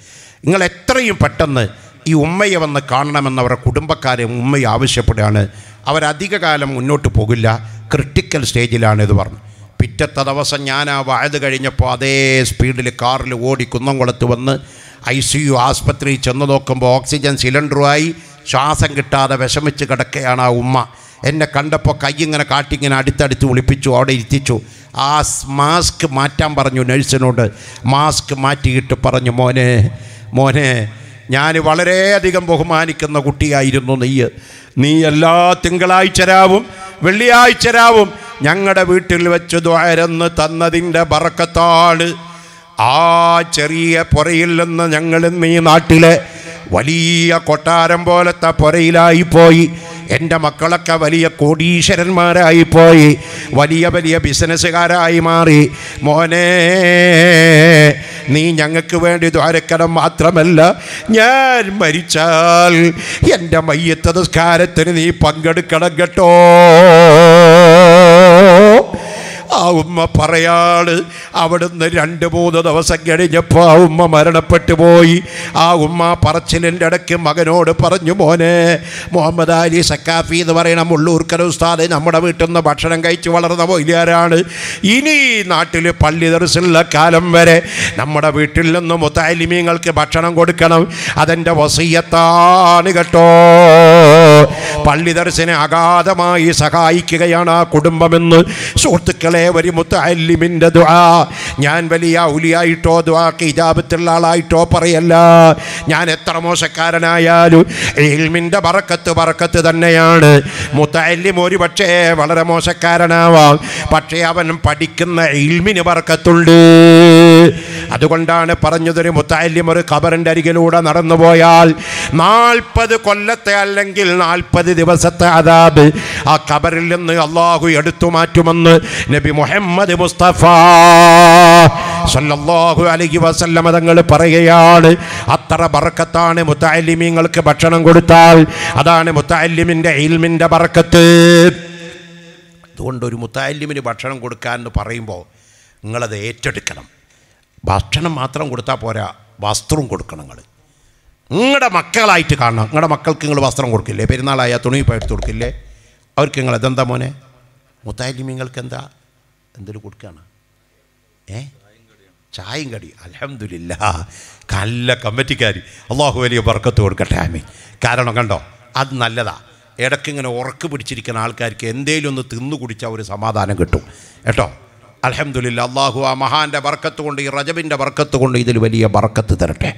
നിങ്ങൾ എത്രയും പെട്ടെന്ന് ഈ ഉമ്മയെ വന്ന് അവരുടെ കുടുംബക്കാരെ ഉമ്മയെ ആവശ്യപ്പെടുകയാണ് അവരധിക കാലം മുന്നോട്ട് പോകില്ല ക്രിട്ടിക്കൽ സ്റ്റേജിലാണ് ഇത് പറഞ്ഞു പിറ്റത്തെ ദിവസം ഞാൻ ആ വായത് കഴിഞ്ഞപ്പോൾ അതേ സ്പീഡിൽ കാറിൽ ഓടി കുന്നംകുളത്ത് വന്ന് ഐ സി യു ആസ്പത്രിയിൽ ചെന്ന് നോക്കുമ്പോൾ ഓക്സിജൻ സിലിണ്ടറുമായി ശ്വാസം കിട്ടാതെ വിഷമിച്ച് കിടക്കുകയാണ് ആ ഉമ്മ എന്നെ കണ്ടപ്പോൾ കൈ ഇങ്ങനെ കാട്ടിങ്ങനെ അടുത്തടുത്ത് വിളിപ്പിച്ചു അവിടെ ഇരുത്തിച്ചു ആ മാസ്ക് മാറ്റാൻ പറഞ്ഞു നഴ്സിനോട് മാസ്ക് മാറ്റിയിട്ട് പറഞ്ഞു മോനെ മോനെ ഞാൻ വളരെയധികം ബഹുമാനിക്കുന്ന കുട്ടിയായിരുന്നു നീ നീ എല്ലാ തിങ്കളാഴ്ച രാവും വെള്ളിയാഴ്ച രാവും ഞങ്ങളുടെ വീട്ടിൽ വെച്ച് ദ്വാരന്ന് തന്നതിൻ്റെ ബറക്കത്താണ് ആ ചെറിയ പുറയിൽ നിന്ന് ഞങ്ങൾ നീ നാട്ടിലെ വലിയ കൊട്ടാരം പോലത്തെ പുരയിലായിപ്പോയി എൻ്റെ മക്കളൊക്കെ വലിയ കോടീശ്വരന്മാരായി പോയി വലിയ വലിയ ബിസിനസ്സുകാരായി മാറി മോനെ നീ ഞങ്ങൾക്ക് വേണ്ടി ദ്വാരക്കണം മാത്രമല്ല ഞാൻ മരിച്ചാൽ എൻ്റെ മയ്യത്ത നിസ്കാരത്തിന് നീ പങ്കെടുക്കണം കേട്ടോ ആ ഉമ്മ പറയാള് അവിടുന്ന് രണ്ട് മൂന്ന് ദിവസം കഴിഞ്ഞപ്പോൾ ആ ഉമ്മ മരണപ്പെട്ടു പോയി ആ ഉമ്മ പറച്ചിലിൻ്റെ ഇടയ്ക്ക് മകനോട് പറഞ്ഞു മോനെ മുഹമ്മദ് അലി സക്കാഫി എന്ന് പറയുന്ന മുള്ളൂർക്കര ഉസ്താദ് നമ്മുടെ വീട്ടിൽ നിന്ന് ഭക്ഷണം കഴിച്ച് വളർന്ന മൊയിലാരാണ് ഇനി നാട്ടിൽ പള്ളി ദർശനമുള്ള കാലം വരെ നമ്മുടെ വീട്ടിൽ നിന്ന് മുത്താലിമീങ്ങൾക്ക് ഭക്ഷണം കൊടുക്കണം അതെൻ്റെ വസീയത്താണ് കേട്ടോ പള്ളി ദർശനെ അഗാധമായി സഹായിക്കുകയാണ് ആ കുടുംബമെന്ന് സുഹൃത്തുക്കളെ ഒരു മുത്തഅല്ലിമിൻ്റെ ദുആ ഞാൻ വലിയ ഔലിയായിട്ടോ ദുആ ഇജാബത്തുള്ള ആളായിട്ടോ പറയല്ല ഞാൻ എത്ര മോശക്കാരനായാലും ഇൽമിൻ്റെ പറക്കത്ത് പറക്കത്ത് തന്നെയാണ് മുത്തഅല്ലിം ഒരു പക്ഷേ വളരെ മോശക്കാരനാവാം പക്ഷേ അവൻ പഠിക്കുന്ന ഇൽമിന് പറക്കത്തുണ്ട് അതുകൊണ്ടാണ് പറഞ്ഞതൊരു മുത്താല്യം ഒരു ഖബറിൻ്റെ അരികിലൂടെ നടന്നു പോയാൽ നാൽപ്പത് കൊല്ലത്തെ അല്ലെങ്കിൽ നാൽപ്പത് ദിവസത്തെ അതാബ് ആ ഖബറിൽ നിന്ന് അള്ളാഹു എടുത്തു മാറ്റുമെന്ന് നബി മുഹമ്മദ് മുസ്തഫ സല്ലല്ലാഹു അലൈഹി വസല്ലമ തങ്ങൾ പറയുകയാണ് അത്ര ബറക്കത്താണ് മുത്താലിമിങ്ങൾക്ക് ഭക്ഷണം കൊടുത്താൽ അതാണ് മുത്താലിമിൻ്റെ ഇൽമിൻ്റെ ബർക്കത്ത് അതുകൊണ്ട് ഒരു മുത്താലിമിന് ഭക്ഷണം കൊടുക്കാൻ എന്ന് പറയുമ്പോൾ നിങ്ങളത് ഏറ്റെടുക്കണം ഭക്ഷണം മാത്രം കൊടുത്താൽ പോരാ വസ്ത്രവും കൊടുക്കണം നിങ്ങൾ നിങ്ങളുടെ മക്കളായിട്ട് കാണണം നിങ്ങളുടെ മക്കൾക്ക് നിങ്ങൾ വസ്ത്രം കൊടുക്കില്ലേ പെരുന്നാളായ തുണി എടുത്ത് കൊടുക്കില്ലേ അവർക്ക് നിങ്ങൾ ഇതെന്താ മോനെ മുത്താലിമിങ്ങൾക്ക് എന്താ എന്തൊരു കൊടുക്കുകയാണ് ഏ ചായയും കടി അലഹമില്ല നല്ല കമ്മറ്റിക്കാരി അള്ളാഹു വലിയ ബർക്കത്ത് കൊടുക്കട്ടെ ആമി കാരണം കണ്ടോ അത് നല്ലതാ ഇങ്ങനെ ഉറക്ക് പിടിച്ചിരിക്കുന്ന ആൾക്കാർക്ക് എന്തേലും ഒന്ന് തിന്നു കുടിച്ചാൽ ഒരു സമാധാനം കിട്ടും കേട്ടോ അലഹമുല്ല അള്ളാഹു ആ മഹാൻ്റെ ബർക്കത്ത് കൊണ്ട് ഈ റജബിൻ്റെ ബർക്കത്ത് കൊണ്ട് ഇതിൽ വലിയ ബർക്കത്ത് തരട്ടെ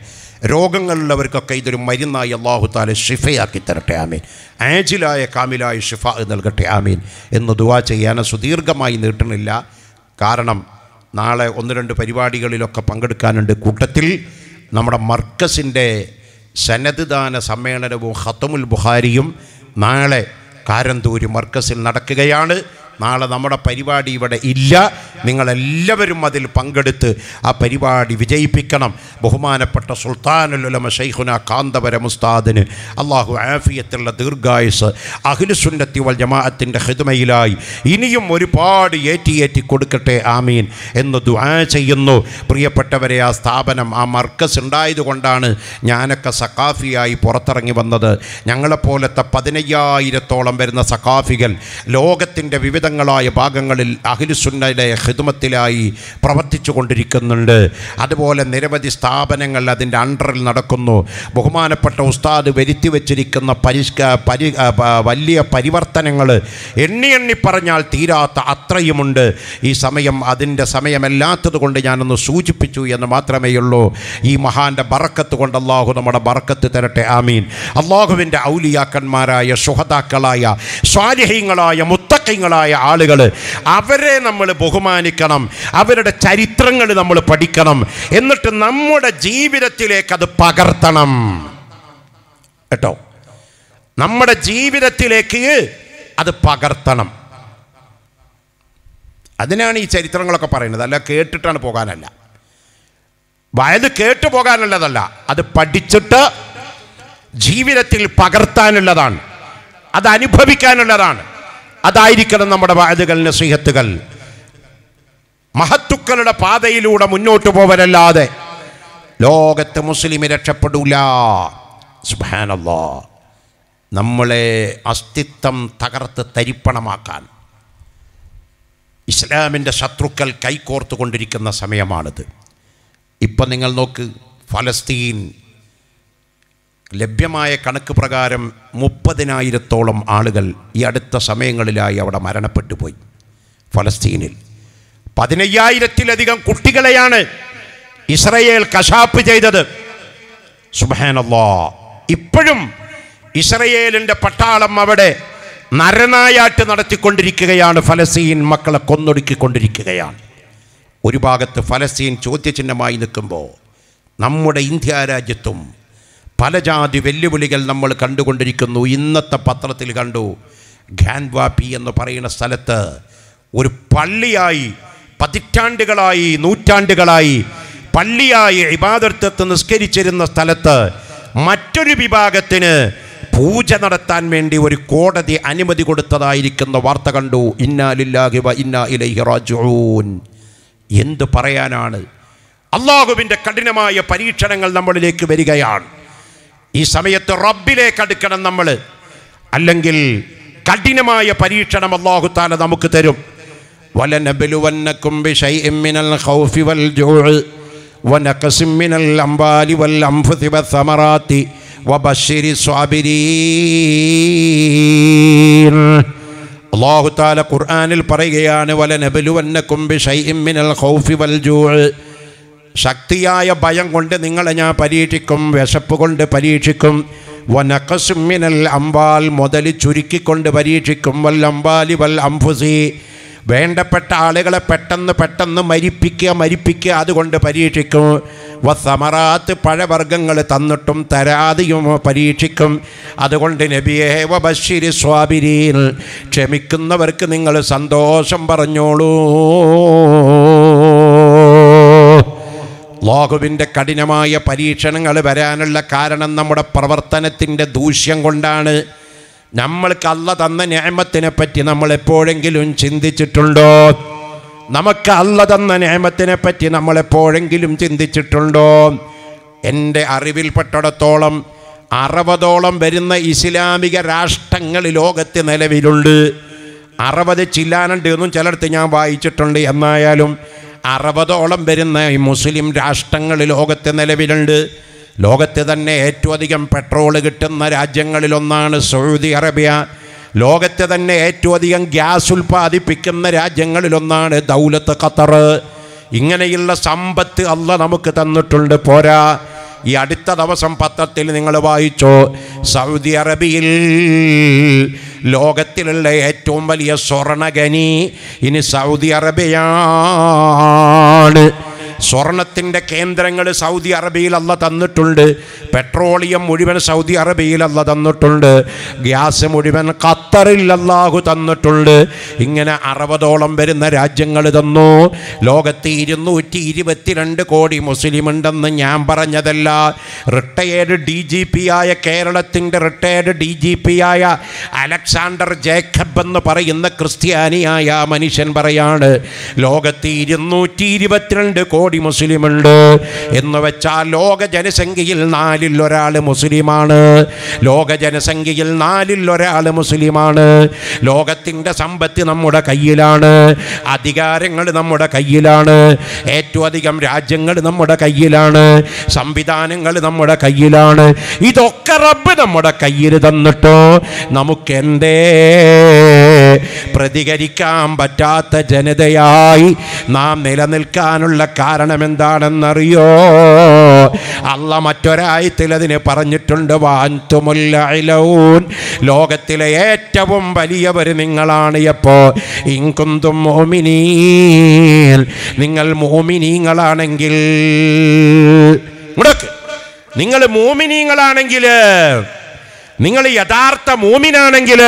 രോഗങ്ങളുള്ളവർക്കൊക്കെ ഇതൊരു മരുന്നായി അള്ളാഹു താലെ ഷിഫയാക്കി തരട്ടെ ആമീൻ ആജിലായ കാമിലായ ഷിഫ നൽകട്ടെ ആമീൻ എന്ന് ദുവാ ചെയ്യാൻ സുദീർഘമായി നീട്ടണില്ല കാരണം നാളെ ഒന്ന് രണ്ട് പരിപാടികളിലൊക്കെ പങ്കെടുക്കാനുണ്ട് കൂട്ടത്തിൽ നമ്മുടെ മർക്കസിൻ്റെ സന്നദ്ധദാന സമ്മേളനവും ഹത്തമുൽ ബുഹാരിയും നാളെ കാരന്തൂര് മർക്കസിൽ നടക്കുകയാണ് നാളെ നമ്മുടെ പരിപാടി ഇവിടെ ഇല്ല നിങ്ങളെല്ലാവരും അതിൽ പങ്കെടുത്ത് ആ പരിപാടി വിജയിപ്പിക്കണം ബഹുമാനപ്പെട്ട സുൽത്താനുലമ ഷെയ്ഖുന കാന്തപര മുസ്താദിന് അള്ളാഹു ആഫിയത്തുള്ള ദീർഘായുസ് അഖിലുസുന്നത്തി വൽ ജമാഅത്തിൻ്റെ ഹിതുമയിലായി ഇനിയും ഒരുപാട് ഏറ്റിയേറ്റി കൊടുക്കട്ടെ ആമീൻ എന്ന് ദുആ ചെയ്യുന്നു പ്രിയപ്പെട്ടവരെ ആ സ്ഥാപനം ആ മർക്കസ് ഉണ്ടായതുകൊണ്ടാണ് ഞാനൊക്കെ സഖാഫിയായി പുറത്തിറങ്ങി വന്നത് ഞങ്ങളെപ്പോലത്തെ പതിനയ്യായിരത്തോളം വരുന്ന സഖാഫികൾ ലോകത്തിൻ്റെ വിവിധ വിവിധങ്ങളായ ഭാഗങ്ങളിൽ അഖിലുസുന്നയുടെ ഹിതുമത്തിലായി പ്രവർത്തിച്ചു കൊണ്ടിരിക്കുന്നുണ്ട് അതുപോലെ നിരവധി സ്ഥാപനങ്ങൾ അതിൻ്റെ അണ്ടറിൽ നടക്കുന്നു ബഹുമാനപ്പെട്ട ഉസ്താദ് വരുത്തി വച്ചിരിക്കുന്ന പരിഷ്ക പരി വലിയ പരിവർത്തനങ്ങൾ എണ്ണി എണ്ണി പറഞ്ഞാൽ തീരാത്ത അത്രയുമുണ്ട് ഈ സമയം അതിൻ്റെ സമയമല്ലാത്തത് കൊണ്ട് ഞാനൊന്ന് സൂചിപ്പിച്ചു എന്ന് മാത്രമേ ഉള്ളൂ ഈ മഹാൻ്റെ ബറക്കത്ത് കൊണ്ട് അള്ളാഹു നമ്മുടെ ബറക്കത്ത് തരട്ടെ ആമീൻ അള്ളാഹുവിൻ്റെ ഔലിയാക്കന്മാരായ സുഹതാക്കളായ സ്വാലിഹ്യങ്ങളായ മുത്തക്കങ്ങളായ ആളുകൾ അവരെ നമ്മൾ ബഹുമാനിക്കണം അവരുടെ ചരിത്രങ്ങൾ നമ്മൾ പഠിക്കണം എന്നിട്ട് നമ്മുടെ ജീവിതത്തിലേക്ക് അത് പകർത്തണം കേട്ടോ നമ്മുടെ ജീവിതത്തിലേക്ക് അത് പകർത്തണം അതിനാണ് ഈ ചരിത്രങ്ങളൊക്കെ പറയുന്നത് അല്ല കേട്ടിട്ടാണ് പോകാനല്ല വയത് കേട്ടു പോകാനുള്ളതല്ല അത് പഠിച്ചിട്ട് ജീവിതത്തിൽ പകർത്താനുള്ളതാണ് അത് അനുഭവിക്കാനുള്ളതാണ് അതായിരിക്കണം നമ്മുടെ വാഴുകൾ നസീഹത്തുകൾ മഹത്തുക്കളുടെ പാതയിലൂടെ മുന്നോട്ട് പോവരല്ലാതെ ലോകത്ത് മുസ്ലിം രക്ഷപ്പെടൂല സുഹാനല്ലോ നമ്മളെ അസ്തിത്വം തകർത്ത് തരിപ്പണമാക്കാൻ ഇസ്ലാമിൻ്റെ ശത്രുക്കൾ കൈകോർത്തുകൊണ്ടിരിക്കുന്ന സമയമാണിത് ഇപ്പം നിങ്ങൾ നോക്ക് ഫലസ്തീൻ ലഭ്യമായ കണക്ക് പ്രകാരം മുപ്പതിനായിരത്തോളം ആളുകൾ ഈ അടുത്ത സമയങ്ങളിലായി അവിടെ മരണപ്പെട്ടു പോയി ഫലസ്തീനിൽ പതിനയ്യായിരത്തിലധികം കുട്ടികളെയാണ് ഇസ്രയേൽ കശാപ്പ് ചെയ്തത് സുബാനല്ലോ ഇപ്പോഴും ഇസ്രയേലിൻ്റെ പട്ടാളം അവിടെ നരനായാട്ട് നടത്തിക്കൊണ്ടിരിക്കുകയാണ് ഫലസ്തീൻ മക്കളെ കൊന്നൊടുക്കിക്കൊണ്ടിരിക്കുകയാണ് ഒരു ഭാഗത്ത് ഫലസ്തീൻ ചോദ്യചിഹ്നമായി നിൽക്കുമ്പോൾ നമ്മുടെ ഇന്ത്യ രാജ്യത്തും പല ജാതി വെല്ലുവിളികൾ നമ്മൾ കണ്ടുകൊണ്ടിരിക്കുന്നു ഇന്നത്തെ പത്രത്തിൽ കണ്ടു ഖാൻവാപി എന്ന് പറയുന്ന സ്ഥലത്ത് ഒരു പള്ളിയായി പതിറ്റാണ്ടുകളായി നൂറ്റാണ്ടുകളായി പള്ളിയായി ഇബാദർത്വത്ത് നിസ്കരിച്ചിരുന്ന സ്ഥലത്ത് മറ്റൊരു വിഭാഗത്തിന് പൂജ നടത്താൻ വേണ്ടി ഒരു കോടതി അനുമതി കൊടുത്തതായിരിക്കുന്ന വാർത്ത കണ്ടു ഇന്നാലില്ലാഹിബ ഇന്നാ ഇലൈഹി റാജുഊൻ എന്ത് പറയാനാണ് അള്ളാഹുവിൻ്റെ കഠിനമായ പരീക്ഷണങ്ങൾ നമ്മളിലേക്ക് വരികയാണ് ഈ സമയത്ത് റബ്ബിലേക്ക് അടുക്കണം നമ്മൾ അല്ലെങ്കിൽ കഠിനമായ പരീക്ഷണം അള്ളാഹു താല നമുക്ക് തരും ولنبلونكم بشيء من الخوف والجوع ونقص من الأموال താല ഖുർആനിൽ പറയുകയാണ് മിനൽ ഖൗഫി വൽ ജൂഇ ശക്തിയായ ഭയം കൊണ്ട് നിങ്ങളെ ഞാൻ പരീക്ഷിക്കും വിശപ്പ് കൊണ്ട് പരീക്ഷിക്കും വനക്കസുമിനൽ അമ്പാൽ മുതൽ ചുരുക്കിക്കൊണ്ട് പരീക്ഷിക്കും വൽ അമ്പാലി വൽ അംഫുസി വേണ്ടപ്പെട്ട ആളുകളെ പെട്ടെന്ന് പെട്ടെന്ന് മരിപ്പിക്കുക മരിപ്പിക്കുക അതുകൊണ്ട് പരീക്ഷിക്കും വസമറാത്ത് പഴവർഗ്ഗങ്ങൾ തന്നിട്ടും തരാതെയും പരീക്ഷിക്കും അതുകൊണ്ട് നബിയേ വബശിരി സ്വാബിരിയിൽ ക്ഷമിക്കുന്നവർക്ക് നിങ്ങൾ സന്തോഷം പറഞ്ഞോളൂ ലോകവിൻ്റെ കഠിനമായ പരീക്ഷണങ്ങൾ വരാനുള്ള കാരണം നമ്മുടെ പ്രവർത്തനത്തിൻ്റെ ദൂഷ്യം കൊണ്ടാണ് നമ്മൾക്ക് അല്ല തന്ന ന്യായമത്തിനെ പറ്റി നമ്മൾ എപ്പോഴെങ്കിലും ചിന്തിച്ചിട്ടുണ്ടോ നമുക്ക് അല്ല തന്ന ന്യായമത്തിനെ പറ്റി നമ്മൾ എപ്പോഴെങ്കിലും ചിന്തിച്ചിട്ടുണ്ടോ എൻ്റെ അറിവിൽപ്പെട്ടിടത്തോളം അറുപതോളം വരുന്ന ഇസ്ലാമിക രാഷ്ട്രങ്ങൾ ലോകത്ത് നിലവിലുണ്ട് അറുപത് ചില്ലാനുണ്ട് എന്നും ചിലടത്ത് ഞാൻ വായിച്ചിട്ടുണ്ട് എന്നായാലും അറുപതോളം വരുന്ന ഈ മുസ്ലിം രാഷ്ട്രങ്ങൾ ലോകത്ത് നിലവിലുണ്ട് ലോകത്ത് തന്നെ ഏറ്റവും അധികം പെട്രോൾ കിട്ടുന്ന രാജ്യങ്ങളിലൊന്നാണ് സൗദി അറേബ്യ ലോകത്ത് തന്നെ ഏറ്റവും അധികം ഗ്യാസ് ഉൽപ്പാദിപ്പിക്കുന്ന രാജ്യങ്ങളിലൊന്നാണ് ദൗലത്ത് ഖത്തർ ഇങ്ങനെയുള്ള സമ്പത്ത് അല്ല നമുക്ക് തന്നിട്ടുണ്ട് പോരാ ഈ അടുത്ത ദിവസം പത്രത്തിൽ നിങ്ങൾ വായിച്ചോ സൗദി അറേബ്യയിൽ ലോകത്തിലുള്ള ഏറ്റവും വലിയ സ്വർണഖനി ഇനി സൗദി അറേബ്യയാണ് സ്വർണത്തിൻ്റെ കേന്ദ്രങ്ങൾ സൗദി അറേബ്യയിൽ അല്ല തന്നിട്ടുണ്ട് പെട്രോളിയം മുഴുവൻ സൗദി അറേബ്യയിൽ അല്ല തന്നിട്ടുണ്ട് ഗ്യാസ് മുഴുവൻ ഖത്തറിൽ അല്ലാഹു തന്നിട്ടുണ്ട് ഇങ്ങനെ അറുപതോളം വരുന്ന രാജ്യങ്ങൾ തന്നു ലോകത്ത് ഇരുന്നൂറ്റി ഇരുപത്തിരണ്ട് കോടി മുസ്ലിം ഉണ്ടെന്ന് ഞാൻ പറഞ്ഞതല്ല റിട്ടയേർഡ് ഡി ജി പി ആയ കേരളത്തിൻ്റെ റിട്ടയേർഡ് ഡി ജി പി ആയ അലക്സാണ്ടർ ജേക്കബ് എന്ന് പറയുന്ന ക്രിസ്ത്യാനിയായ മനുഷ്യൻ പറയാണ് ലോകത്ത് ഇരുന്നൂറ്റി ഇരുപത്തിരണ്ട് കോടി കോടി മുസ്ലിമുണ്ട് എന്ന് വെച്ചാൽ ലോക ജനസംഖ്യയിൽ നാലിൽ ഒരാൾ മുസ്ലിമാണ് ലോക ജനസംഖ്യയിൽ നാലിൽ ഒരാൾ മുസ്ലിമാണ് ലോകത്തിൻ്റെ സമ്പത്ത് നമ്മുടെ കയ്യിലാണ് അധികാരങ്ങൾ നമ്മുടെ കയ്യിലാണ് ഏറ്റവും അധികം രാജ്യങ്ങൾ നമ്മുടെ കയ്യിലാണ് സംവിധാനങ്ങൾ നമ്മുടെ കയ്യിലാണ് ഇതൊക്കെ റബ്ബ് നമ്മുടെ കയ്യിൽ തന്നിട്ടോ നമുക്കെന്തേ പ്രതികരിക്കാൻ പറ്റാത്ത ജനതയായി നാം നിലനിൽക്കാനുള്ള കാരണം എന്താണെന്നറിയോ അല്ല മറ്റൊരായത്തിൽ അതിന് പറഞ്ഞിട്ടുണ്ട് വാൻതുമുല്ലൂൻ ലോകത്തിലെ ഏറ്റവും വലിയവർ നിങ്ങളാണ് എപ്പോൾ ഇങ്കുന്തും മോമിനീ നിങ്ങൾ മോമിനീങ്ങളാണെങ്കിൽ നിങ്ങൾ മോമിനീങ്ങളാണെങ്കിൽ നിങ്ങൾ യഥാർത്ഥ മോമിനാണെങ്കിൽ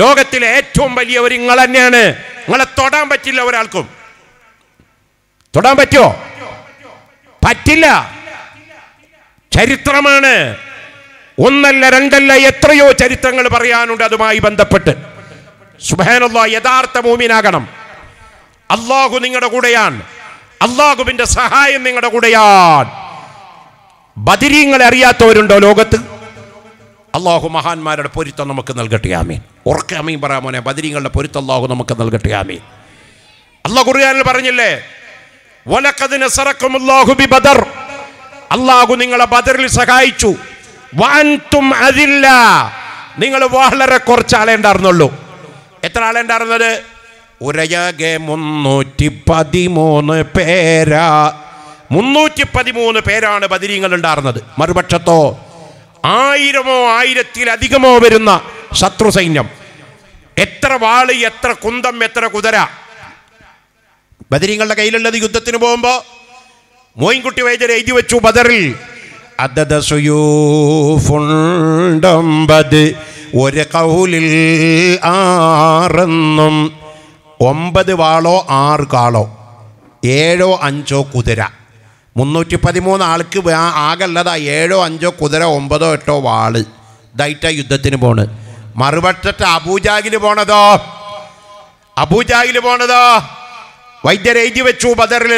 ലോകത്തിലെ ഏറ്റവും വലിയവർ നിങ്ങൾ തന്നെയാണ് നിങ്ങളെ തൊടാൻ പറ്റില്ല ഒരാൾക്കും തൊടാൻ പറ്റുമോ പറ്റില്ല ചരിത്രമാണ് ഒന്നല്ല രണ്ടല്ല എത്രയോ ചരിത്രങ്ങൾ പറയാനുണ്ട് അതുമായി ബന്ധപ്പെട്ട് സുബാനുള്ള യഥാർത്ഥ മൂമിനാകണം അള്ളാഹു നിങ്ങളുടെ കൂടെയാണ് അള്ളാഹുവിന്റെ സഹായം നിങ്ങളുടെ കൂടെയാണ് ബദിരിങ്ങളെ അറിയാത്തവരുണ്ടോ ലോകത്ത് അള്ളാഹു മഹാന്മാരുടെ പൊരുത്തം നമുക്ക് നൽകട്ടെ ആമീൻ ഉറക്കെ അമീൻ പറയാ മോനെ ബദരീങ്ങളുടെ പൊരുത്തം അള്ളാഹു നമുക്ക് നൽകട്ടെ ആമീൻ അള്ളാഹു കുറിയാനിൽ പറഞ്ഞില്ലേ വലക്കതിന് സറക്കുമുല്ലാഹു ബി ബദർ അള്ളാഹു നിങ്ങളെ ബദറിൽ സഹായിച്ചു വാൻതും അതില്ല നിങ്ങൾ വളരെ കുറച്ച് ആളെ ഉണ്ടായിരുന്നുള്ളൂ എത്ര ആളെ ഉണ്ടായിരുന്നത് ഉരയാകെ മുന്നൂറ്റി പതിമൂന്ന് പേരാ മുന്നൂറ്റി പതിമൂന്ന് പേരാണ് ബദരീങ്ങൾ ഉണ്ടായിരുന്നത് മറുപക്ഷത്തോ ആയിരമോ ആയിരത്തിലധികമോ വരുന്ന ശത്രു സൈന്യം എത്ര വാള് എത്ര കുന്തം എത്ര കുതിര ബദരിങ്ങളുടെ കയ്യിലുള്ളത് യുദ്ധത്തിന് പോകുമ്പോ മോയിൻകുട്ടി വൈദ്യർ എഴുതി വെച്ചു ബദറിൽ അതത ഒരു കൗലിൽ ആറെന്നും ഒമ്പത് വാളോ ആറ് കാളോ ഏഴോ അഞ്ചോ കുതിര മുന്നൂറ്റി പതിമൂന്ന് ആൾക്ക് ആകല്ലതാ ഏഴോ അഞ്ചോ കുതിര ഒമ്പതോ എട്ടോ വാള് ദൈറ്റ യുദ്ധത്തിന് പോണ് മറുപക്ഷത്തെ അബൂജാഹിൽ പോണതോ അബൂജാഹിൽ പോണതോ വൈദ്യരേജി വെച്ചു ബദറിൽ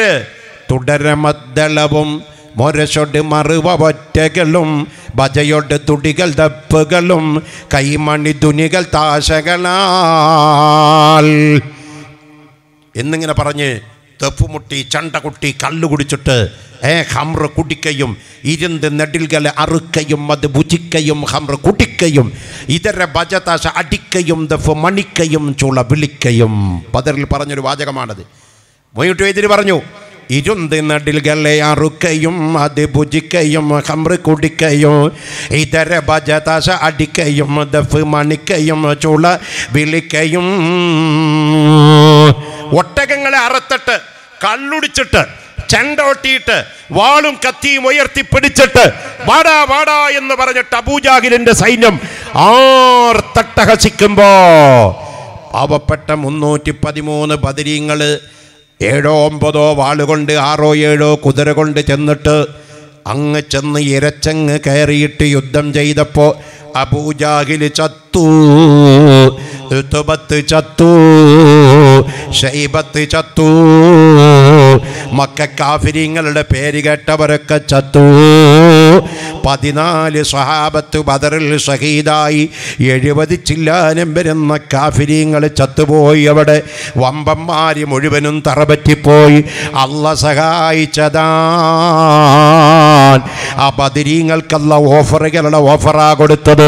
തുടരമദ്ദളവും മൊരശൊട് മറുവറ്റകളും ഭജയൊട് തുടികൾ തപ്പുകളും കൈമണി തുണികൾ താശകളാൽ എന്നിങ്ങനെ പറഞ്ഞ് തെപ്പുമുട്ടി ചണ്ടകുട്ടി കല്ലു കുടിച്ചിട്ട് ഏ ഹംറ് കുടിക്കയും ഇരുന്ന് നെടിൽകളെ അറുക്കയും അത് ഭുജിക്കയും ഹംറ് കുടിക്കയും ഇതര ഭജതാശ അടിക്കയും ദഫ് മണിക്കയും ചുള വിളിക്കയും പതിറിൽ പറഞ്ഞൊരു വാചകമാണത് മൊയ്യൂട്ട് എതിര് പറഞ്ഞു ഇരുന്ത് നടിൽകളെ അറുക്കയും അത് ഭുജിക്കയും ഹംറ് കുടിക്കയും ഇതര ഭജതാശ അടിക്കയും ദഫ് മണിക്കയും ചുള വിളിക്കയും ഒട്ടകങ്ങളെ അറത്തിട്ട് കള്ളുടിച്ചിട്ട് ചെണ്ടോട്ടിയിട്ട് വാളും കത്തിയും ഉയർത്തി പിടിച്ചിട്ട് വാടാ വാടാ എന്ന് പറഞ്ഞിട്ട് അബൂജാഹിലിന്റെ സൈന്യം ആർ തട്ടഹസിക്കുമ്പോ പാവപ്പെട്ട മുന്നൂറ്റി പതിമൂന്ന് ബദരീങ്ങള് ഏഴോ ഒമ്പതോ വാളുകൊണ്ട് ആറോ ഏഴോ കുതിര കൊണ്ട് ചെന്നിട്ട് അങ്ങ് ചെന്ന് ഇരച്ചങ്ങ് കയറിയിട്ട് യുദ്ധം ചെയ്തപ്പോൾ അബൂജാഹിൽ ചത്തു തുബത്ത് ചത്തു ഷൈബത്ത് ചത്തു മക്കാഫിരിങ്ങളുടെ പേര് കേട്ടവരൊക്കെ ചത്തു പതിനാല് സഹാബത്ത് ബദറിൽ ഷഹീദായി എഴുപത് ചില്ലാനം വരുന്ന കാഫിരിങ്ങൾ ചത്തുപോയി അവിടെ വമ്പന്മാർ മുഴുവനും തറപറ്റിപ്പോയി അള്ള സഹായിച്ചതാ ആ ബദിരീങ്ങൾക്കല്ല ഓഫറുകളുടെ ഓഫറാ കൊടുത്തത്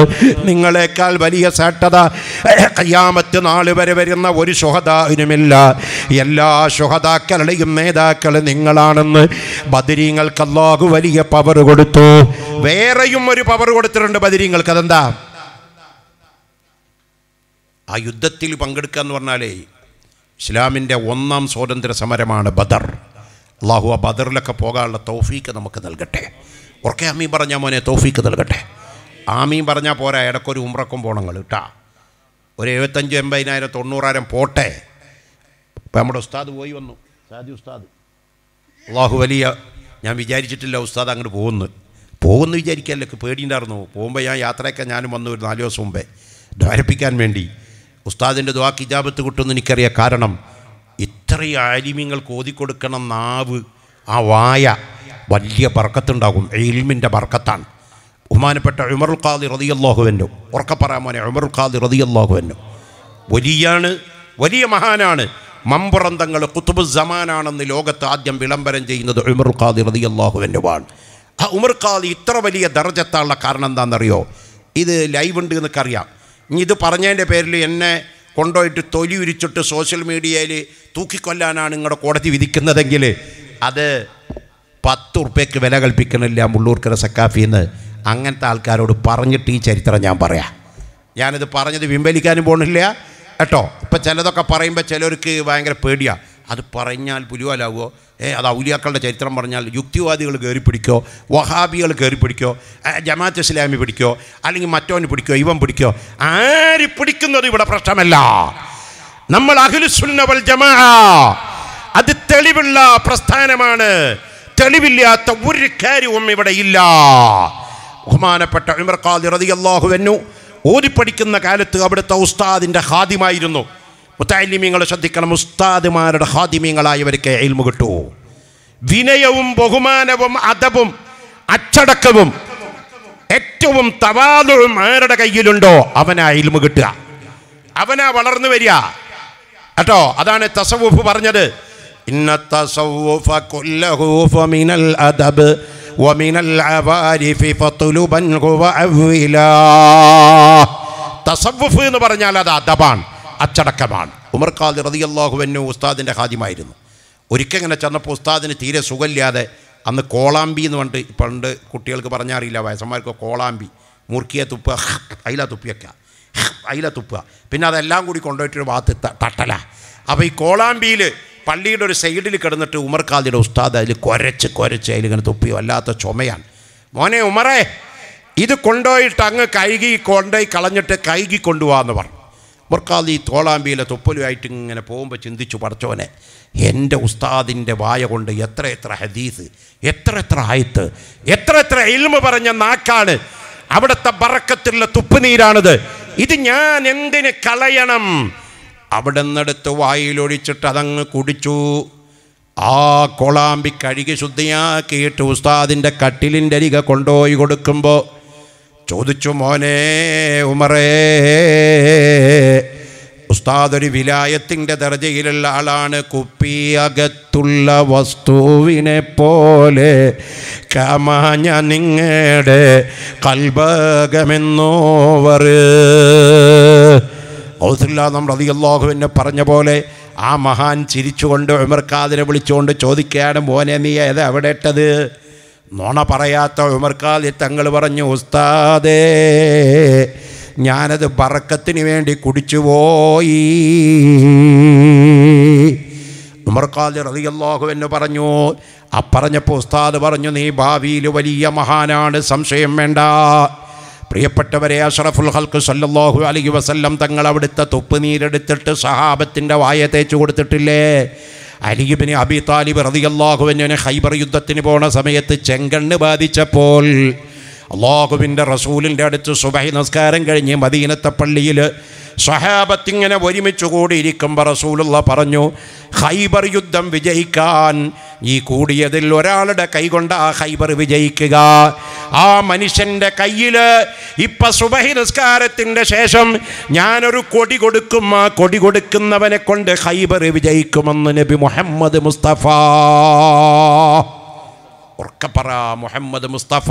നിങ്ങളെക്കാൾ വലിയ സേട്ടത കയ്യാമത്ത് നാൾ വരെ വരുന്ന ഒരു ശുഹതാവിനുമില്ല എല്ലാ ശുഹതാക്കളുടെയും നേതാക്കൾ നിങ്ങളാണെന്ന് ബദിരീങ്ങൾക്കല്ലാകു വലിയ പവർ കൊടുത്തു വേറെയും ഒരു പവർ കൊടുത്തിട്ടുണ്ട് ബദിരീങ്ങൾക്ക് അതെന്താ ആ യുദ്ധത്തിൽ പങ്കെടുക്കുക എന്ന് പറഞ്ഞാലേ ഇസ്ലാമിൻ്റെ ഒന്നാം സ്വാതന്ത്ര്യ സമരമാണ് ബദർ അള്ളാഹു ആ ബദറിലൊക്കെ പോകാനുള്ള തൗഫീക്ക് നമുക്ക് നൽകട്ടെ ഉറക്കെ അമ്മീൻ പറഞ്ഞ മോനെ തോഫിക്ക് നൽകട്ടെ ആമീൻ പറഞ്ഞാൽ പോരാ ഇടക്കൊരു ഉമ്രക്കും പോണങ്ങൾ കേട്ടാ ഒരു എഴുപത്തഞ്ച് എൺപതിനായിരം തൊണ്ണൂറായിരം പോട്ടെ ഇപ്പം നമ്മുടെ ഉസ്താദ് പോയി വന്നു സാദി ഉസ്താദ് അള്ളാഹു വലിയ ഞാൻ വിചാരിച്ചിട്ടില്ല ഉസ്താദ് അങ്ങോട്ട് പോകുന്നു പോകുന്നു വിചാരിക്കാനല്ലേ പേടിയുണ്ടായിരുന്നു പോകുമ്പോൾ ഞാൻ യാത്രയൊക്കെ ഞാനും വന്നു ഒരു നാല് ദിവസം മുമ്പേ ധാരിപ്പിക്കാൻ വേണ്ടി ഉസ്താദിൻ്റെ ദ്വാ കിജാബത്ത് കിട്ടുമെന്ന് എനിക്കറിയാം കാരണം ഇത്രയും ആലിമ്യങ്ങൾ കോതിക്കൊടുക്കണം നാവ് ആ വായ വലിയ ബർക്കത്തുണ്ടാകും ഇൽമിൻ്റെ ബർക്കത്താണ് ബഹുമാനപ്പെട്ട ഉമറുൽ ഖാദി റതിയല്ലാഹുവെന്നു മോനെ ഉമറുൽ ഖാദി റതിയല്ലാഹുവെന്നു വലിയാണ് വലിയ മഹാനാണ് മമ്പുറന്തങ്ങൾ കുത്തുബ് സമാനാണെന്ന് ലോകത്ത് ആദ്യം വിളംബരം ചെയ്യുന്നത് ഉമർ ഖാദി റതിയല്ലാഹുവെന്നുവാണ് ആ ഉമർ ഖാദി ഇത്ര വലിയ ദർജത്താനുള്ള കാരണം എന്താണെന്നറിയോ ഇത് ലൈവ് ഉണ്ട് എന്നൊക്കെ അറിയാം ഇനി ഇത് പറഞ്ഞതിൻ്റെ പേരിൽ എന്നെ കൊണ്ടുപോയിട്ട് തൊലി ഉരിച്ചിട്ട് സോഷ്യൽ മീഡിയയിൽ തൂക്കിക്കൊല്ലാനാണ് നിങ്ങളുടെ കോടതി വിധിക്കുന്നതെങ്കിൽ അത് പത്ത് ഉറുപ്പ്യക്ക് വില കൽപ്പിക്കണില്ല മുള്ളൂർക്കര എന്ന് അങ്ങനത്തെ ആൾക്കാരോട് പറഞ്ഞിട്ട് ഈ ചരിത്രം ഞാൻ പറയാം ഞാനിത് പറഞ്ഞത് വിമ്പലിക്കാനും പോണില്ല കേട്ടോ ഇപ്പം ചിലതൊക്കെ പറയുമ്പോൾ ചിലർക്ക് ഭയങ്കര പേടിയാണ് അത് പറഞ്ഞാൽ പുലിവാലാവുമോ ഏ അത് ഔലിയാക്കളുടെ ചരിത്രം പറഞ്ഞാൽ യുക്തിവാദികൾ കയറി പിടിക്കോ വഹാബികൾ കയറി പിടിക്കോ ജമാഅത്ത് ഇസ്ലാമി പിടിക്കോ അല്ലെങ്കിൽ മറ്റോന് പിടിക്കോ ഇവൻ പിടിക്കോ ആര് പിടിക്കുന്നത് ഇവിടെ പ്രശ്നമല്ല നമ്മൾ അഖിലുസുന്നവൽ ജമാ അത് തെളിവുള്ള പ്രസ്ഥാനമാണ് തെളിവില്ലാത്ത ഒരു കാര്യവും ഇവിടെ ഇല്ല ബഹുമാനപ്പെട്ട ഉമർ ഖാദി റതി അള്ളാഹുവെന്നു ഓതിപ്പടിക്കുന്ന കാലത്ത് അവിടുത്തെ ഉസ്താദിൻ്റെ ഹാദിമായിരുന്നു മുത്താലിമ്യങ്ങൾ ശ്രദ്ധിക്കണം ഉസ്താദുമാരുടെ ഹാദിമ്യങ്ങളായവർക്ക് എൽമു കിട്ടു വിനയവും ബഹുമാനവും അതവും അച്ചടക്കവും ഏറ്റവും തവാതും ആരുടെ കയ്യിലുണ്ടോ അവനാ ഇൽമു കിട്ടുക അവനാ വളർന്നു വരിക കേട്ടോ അതാണ് തസവൂഫ് പറഞ്ഞത് إن التصوف كله فمن الأدب ومن العوارف فطلبا وعولا തസവ്വുഫ് എന്ന് പറഞ്ഞാൽ അത് അദബാണ് അച്ചടക്കമാണ് ഉമർ ഖാദി റളിയല്ലാഹു അൻഹു ഉസ്താദിൻ്റെ ഹാദിമായിരുന്നു ഒരിക്കൽ ഇങ്ങനെ ചെന്നപ്പോൾ ഉസ്താദിന് തീരെ സുഖമില്ലാതെ അന്ന് കോളാമ്പി എന്ന് പറഞ്ഞിട്ട് പണ്ട് കുട്ടികൾക്ക് പറഞ്ഞറിയില്ല വയസ്സന്മാർക്ക് കോളാമ്പി മുറുക്കിയ തുപ്പ അയില തുപ്പിയൊക്ക അയില തുപ്പുക പിന്നെ അതെല്ലാം കൂടി കൊണ്ടുപോയിട്ടൊരു വാത്ത് തട്ടല അപ്പോൾ ഈ കോളാമ്പിയിൽ പള്ളിയുടെ ഒരു സൈഡിൽ കിടന്നിട്ട് ഉമർ ഉസ്താദ് അതിൽ കുരച്ച് കുരച്ച് അതിൽ ഇങ്ങനെ തൊപ്പി വല്ലാത്ത ചുമയാണ് മോനെ ഉമറേ ഇത് കൊണ്ടുപോയിട്ട് അങ്ങ് കൈകി കൊണ്ടുപോയി കളഞ്ഞിട്ട് കൈകി കൊണ്ടുപോകാമെന്ന് പറഞ്ഞു ഉമർഖാദി തോളാമ്പിയിലെ തൊപ്പലുമായിട്ട് ഇങ്ങനെ പോകുമ്പോൾ ചിന്തിച്ചു പറച്ചോനെ എൻ്റെ ഉസ്താദിൻ്റെ വായ കൊണ്ട് എത്ര എത്ര ഹദീസ് എത്ര എത്ര ആയത്ത് എത്ര എത്ര എൽമ പറഞ്ഞ നാക്കാണ് അവിടുത്തെ ബറക്കത്തിലുള്ള തുപ്പുനീരാണിത് ഇത് ഞാൻ എന്തിന് കളയണം അവിടെ നിന്നെടുത്ത് വായിലൊഴിച്ചിട്ട് അതങ്ങ് കുടിച്ചു ആ കൊളാമ്പി കഴുകി ശുദ്ധിയാക്കിയിട്ട് ഉസ്താദിൻ്റെ കട്ടിലിൻ്റെ അരിക കൊണ്ടുപോയി കൊടുക്കുമ്പോൾ ചോദിച്ചു മോനെ ഉമറേ ഉസ്താദ് ഒരു വിലായത്തിൻ്റെ ദർജയിലുള്ള ആളാണ് കുപ്പിയകത്തുള്ള വസ്തുവിനെ പോലെ കമാഞ്ഞ നിങ്ങളുടെ കൽഭകമെന്നോവർ ഔദില്ല നമ്മൾ അതിയല്ലാഹു എന്നെ പറഞ്ഞ പോലെ ആ മഹാൻ ചിരിച്ചുകൊണ്ട് ഉമർക്കാദിനെ വിളിച്ചുകൊണ്ട് ചോദിക്കുകയാണ് മോനെ നീ ഏത് അവിടെ ഇട്ടത് നോണ പറയാത്ത ഉമർക്കാദി തങ്ങൾ പറഞ്ഞു ഉസ്താദേ ഞാനത് പറക്കത്തിന് വേണ്ടി കുടിച്ചുപോയി ഉമർക്കാദി റതിയല്ലാഹു എന്ന് പറഞ്ഞു അപ്പറഞ്ഞപ്പോൾ ഉസ്താദ് പറഞ്ഞു നീ ഭാവിയിൽ വലിയ മഹാനാണ് സംശയം വേണ്ട പ്രിയപ്പെട്ടവരെ അഷറഫുൽ ഹൽക്ക് സല്ലാഹു അലൈഹി വസല്ലം തങ്ങൾ അവിടുത്തെ തുപ്പ് നീരെടുത്തിട്ട് സഹാബത്തിൻ്റെ വായ തേച്ചു കൊടുത്തിട്ടില്ലേ അലിബിന് അബി താലിബ് റതിയല്ലാഹുവിനെ ഹൈബർ യുദ്ധത്തിന് പോണ സമയത്ത് ചെങ്കണ്ണ് ബാധിച്ചപ്പോൾ അള്ളാഹുവിൻ്റെ റസൂലിൻ്റെ അടുത്ത് സുബഹി നമസ്കാരം കഴിഞ്ഞ് മദീനത്തെ പള്ളിയിൽ സഹാബത്തിങ്ങനെ ഒരുമിച്ച് കൂടിയിരിക്കുമ്പോൾ റസൂലുള്ള പറഞ്ഞു ഹൈബർ യുദ്ധം വിജയിക്കാൻ ഈ കൂടിയതിൽ ഒരാളുടെ കൈകൊണ്ട് ആ ഹൈബർ വിജയിക്കുക ആ മനുഷ്യൻ്റെ കയ്യിൽ ഇപ്പം സുബഹി നിസ്കാരത്തിൻ്റെ ശേഷം ഞാനൊരു കൊടി കൊടുക്കും ആ കൊടി കൊടുക്കുന്നവനെ കൊണ്ട് ഹൈബർ വിജയിക്കുമെന്ന് നബി മുഹമ്മദ് മുസ്തഫ ഉറക്കപ്പറ മുഹമ്മദ് മുസ്തഫ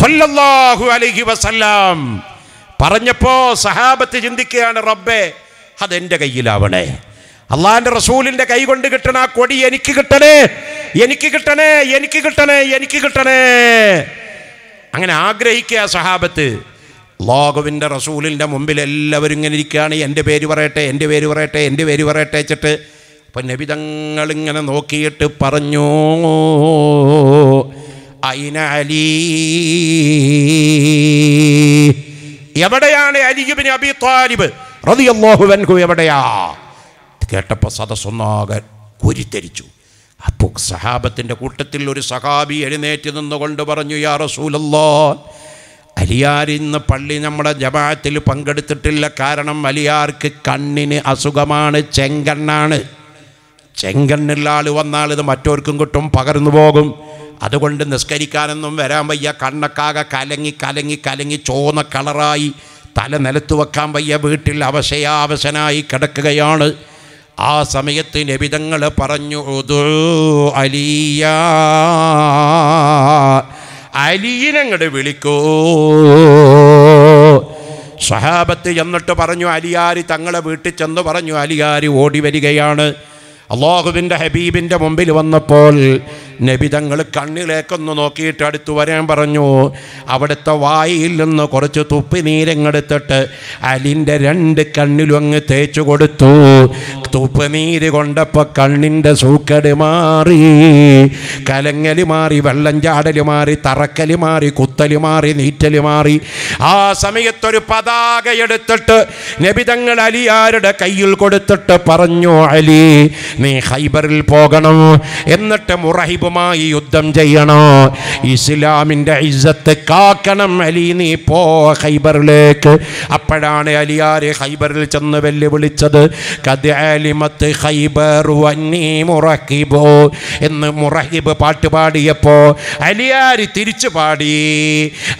സല്ലല്ലാഹു അലൈഹി വസല്ലാം പറഞ്ഞപ്പോൾ സഹാബത്ത് ചിന്തിക്കുകയാണ് റബ്ബെ അതെൻ്റെ കയ്യിലാവണേ അള്ളാഹിന്റെ റസൂലിന്റെ കൊണ്ട് കിട്ടണ ആ കൊടി എനിക്ക് കിട്ടണേ എനിക്ക് കിട്ടണേ എനിക്ക് കിട്ടണേ എനിക്ക് കിട്ടണേ അങ്ങനെ ആഗ്രഹിക്കുക സഹാബത്ത് ലോകവിൻ്റെ റസൂലിൻ്റെ മുമ്പിൽ എല്ലാവരും ഇങ്ങനെ ഇരിക്കുകയാണ് എൻ്റെ പേര് പറയട്ടെ എൻ്റെ പേര് പറയട്ടെ എൻ്റെ പേര് പറയട്ടെ വെച്ചിട്ട് അപ്പം നബിതങ്ങൾ ഇങ്ങനെ നോക്കിയിട്ട് പറഞ്ഞു അയിന അലി എവിടെയാണ് അലിബിൻ അബി താലിബ് വൻകു എവിടെയാ കേട്ടപ്പോൾ സദസ്സൊന്നാകെ കോരിത്തരിച്ചു അപ്പോൾ സഹാബത്തിൻ്റെ കൂട്ടത്തിൽ ഒരു സഹാബി എഴുന്നേറ്റ് നിന്നുകൊണ്ട് പറഞ്ഞു യാ റസൂലല്ലോ അലിയാർ ഇന്ന് പള്ളി നമ്മുടെ ജമാഅത്തിൽ പങ്കെടുത്തിട്ടില്ല കാരണം അലിയാർക്ക് കണ്ണിന് അസുഖമാണ് ചെങ്കണ്ണാണ് ചെങ്കണ്ണുള്ള ആൾ വന്നാൽ ഇത് മറ്റോർക്കും കിട്ടും പകർന്നു പോകും അതുകൊണ്ട് നിസ്കരിക്കാനൊന്നും വരാൻ വയ്യ കണ്ണക്കാകെ കലങ്ങി കലങ്ങി കലങ്ങി ചോന്ന കളറായി തല നിലത്ത് വെക്കാൻ വയ്യ വീട്ടിൽ അവശയാവശനായി കിടക്കുകയാണ് ആ സമയത്ത് നബിതങ്ങൾ പറഞ്ഞു അലിയ അലീനങ്ങട് വിളിക്കൂ സഹാബത്ത് എന്നിട്ട് പറഞ്ഞു അലിയാരി തങ്ങളെ വീട്ടിൽ ചെന്ന് പറഞ്ഞു അലിയാരി ഓടി വരികയാണ് അള്ളാഹുവിൻ്റെ ഹബീബിൻ്റെ മുമ്പിൽ വന്നപ്പോൾ നബി തങ്ങൾ കണ്ണിലേക്കൊന്ന് നോക്കിയിട്ട് അടുത്ത് വരാൻ പറഞ്ഞു അവിടുത്തെ വായിൽ നിന്ന് കുറച്ച് തുപ്പിനീരങ്ങെടുത്തിട്ട് അലിൻ്റെ രണ്ട് കണ്ണിലും അങ്ങ് തേച്ചു കൊടുത്തു തുപ്പുനീര് കൊണ്ടപ്പോൾ കണ്ണിൻ്റെ സൂക്കടി മാറി കലങ്ങലി മാറി വെള്ളം ചാടലി മാറി തറക്കലി മാറി കുത്തലി മാറി നീറ്റലി മാറി ആ സമയത്തൊരു പതാക എടുത്തിട്ട് നബിതങ്ങൾ അലിയാരുടെ കയ്യിൽ കൊടുത്തിട്ട് പറഞ്ഞു അലി നീ ഹൈബറിൽ പോകണം എന്നിട്ട് മുറഹിബ് യുദ്ധവുമായി യുദ്ധം ചെയ്യണോ ഇസ്ലാമിൻ്റെ ഇജ്ജത്ത് കാക്കണം അലി നീ പോ ഹൈബറിലേക്ക് അപ്പോഴാണ് അലിയാര് ഹൈബറിൽ ചെന്ന് വെല്ലുവിളിച്ചത് കഥയാലിമത്ത് ഹൈബർ വന്നി മുറഹിബോ എന്ന് മുറഹിബ് പാട്ട് പാടിയപ്പോൾ അലിയാര് തിരിച്ചു പാടി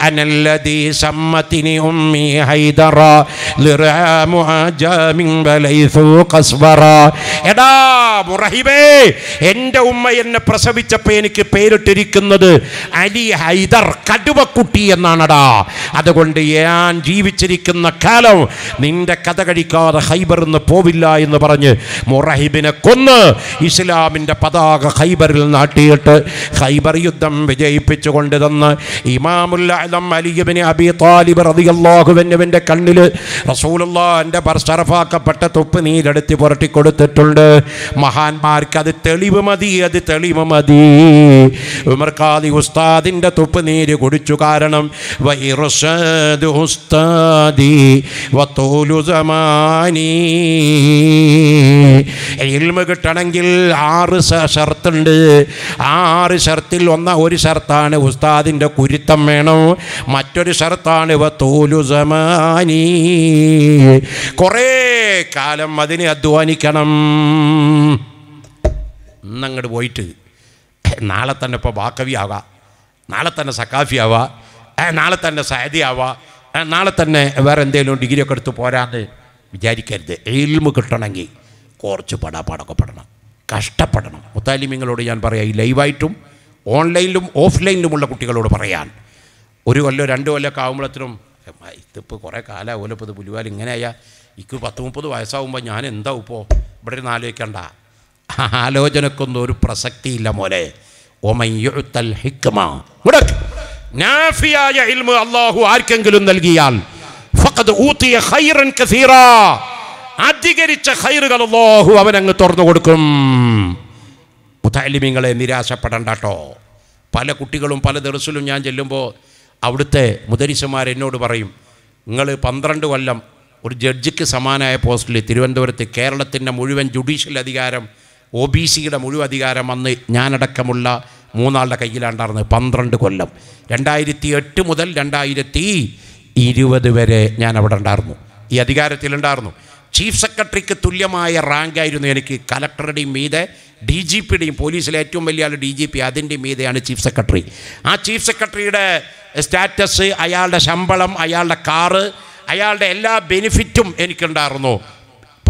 അനല്ലതി സമ്മത്തിനി ഉമ്മി ഹൈദറ എടാ മുറഹിബേ എൻ്റെ ഉമ്മ എന്നെ പ്രസവിച്ച എനിക്ക് പേരിട്ടിരിക്കുന്നത് അലി ഹൈദർ കടുവക്കുട്ടി എന്നാണടാ അതുകൊണ്ട് ഞാൻ ജീവിച്ചിരിക്കുന്ന കാലം നിന്റെ കഥ കഴിക്കാതെ ഹൈബർ പോവില്ല എന്ന് പറഞ്ഞ് മുറഹിബിനെ കൊന്ന് ഇസ്ലാമിൻ്റെ പതാക ഹൈബറിൽ നാട്ടിയിട്ട് ഹൈബർ യുദ്ധം വിജയിപ്പിച്ചു കൊണ്ട് തന്ന് അലം അലിയബിനെ അബി താലിബ് റതിയല്ലാഹുവിൻ്റെ കണ്ണിൽ റസൂലുള്ള എൻ്റെ സർഫാക്കപ്പെട്ട തുപ്പ് നീരെടുത്ത് പുരട്ടിക്കൊടുത്തിട്ടുണ്ട് മഹാന്മാർക്ക് അത് തെളിവ് മതി അത് തെളിവ് മതി ഉമർ ഉസ്താദിൻ്റെ തുപ്പ് നീര് കുടിച്ചു കാരണം ഉസ്താദി കിട്ടണമെങ്കിൽ ആറ് ഷർത്തുണ്ട് ആറ് ഷർത്തിൽ ഒന്ന ഒരു ഷർത്താണ് ഉസ്താദിൻ്റെ കുരുത്തം വേണം മറ്റൊരു ഷർത്താണ് തോലു സമാനി കുറേ കാലം അതിനെ അധ്വാനിക്കണം ഇന്നങ്ങോട്ട് പോയിട്ട് നാളെ തന്നെ ഇപ്പോൾ ബാക്കവിയാവുക നാളെ തന്നെ സക്കാഫിയാവുക നാളെ തന്നെ സാധ്യയാവുക നാളെ തന്നെ വേറെ എന്തെങ്കിലും ഡിഗ്രിയൊക്കെ എടുത്ത് പോരാന്ന് വിചാരിക്കരുത് എൽമ് കിട്ടണമെങ്കിൽ കുറച്ച് പടാപ്പാടൊക്കെ പെടണം കഷ്ടപ്പെടണം മുത്താലിമിങ്ങളോട് ഞാൻ പറയാം ഈ ലൈവായിട്ടും ഓൺലൈനിലും ഓഫ്ലൈനിലുമുള്ള കുട്ടികളോട് പറയാൻ ഒരു കൊല്ലം രണ്ട് കൊല്ലമൊക്കെ ആകുമ്പോഴത്തേനും ഇതിപ്പോൾ കുറേ കാലം ഇപ്പോൾ ഇത് പുലിവാൽ ഇങ്ങനെയാ ഇക്ക് പത്ത് മുപ്പത് വയസ്സാകുമ്പോൾ ഞാൻ എന്താ ഇപ്പോൾ ഇവിടെ നാലോചിക്കണ്ട ആലോചനക്കൊന്നും ഒരു പ്രസക്തിയില്ല മോലെ നാഫിയായ അള്ളാഹു ആർക്കെങ്കിലും നൽകിയാൽ ഫഖദ് ഖൈറൻ കസീറ അധികരിച്ച ഖൈറുകൾ അള്ളാഹു അവൻ തുറന്നു കൊടുക്കും മുത്താലിമിങ്ങളെ നിരാശപ്പെടണ്ട കേട്ടോ പല കുട്ടികളും പല ദിവസവും ഞാൻ ചെല്ലുമ്പോൾ അവിടുത്തെ മുദരിസന്മാർ എന്നോട് പറയും നിങ്ങൾ പന്ത്രണ്ട് കൊല്ലം ഒരു ജഡ്ജിക്ക് സമാനമായ പോസ്റ്റിൽ തിരുവനന്തപുരത്ത് കേരളത്തിൻ്റെ മുഴുവൻ ജുഡീഷ്യൽ അധികാരം ഒ ബി സിയുടെ മുഴുവൻ അധികാരം വന്ന് ഞാനടക്കമുള്ള മൂന്നാളുടെ കയ്യിലാണ്ടായിരുന്നത് പന്ത്രണ്ട് കൊല്ലം രണ്ടായിരത്തി എട്ട് മുതൽ രണ്ടായിരത്തി ഇരുപത് വരെ ഞാൻ അവിടെ ഉണ്ടായിരുന്നു ഈ അധികാരത്തിലുണ്ടായിരുന്നു ചീഫ് സെക്രട്ടറിക്ക് തുല്യമായ റാങ്കായിരുന്നു എനിക്ക് കലക്ടറുടെയും മീതെ ഡി ജി പിയുടെയും പോലീസിലെ ഏറ്റവും വലിയ ആൾ ഡി ജി പി അതിൻ്റെ മീതെയാണ് ചീഫ് സെക്രട്ടറി ആ ചീഫ് സെക്രട്ടറിയുടെ സ്റ്റാറ്റസ് അയാളുടെ ശമ്പളം അയാളുടെ കാറ് അയാളുടെ എല്ലാ ബെനിഫിറ്റും എനിക്കുണ്ടായിരുന്നു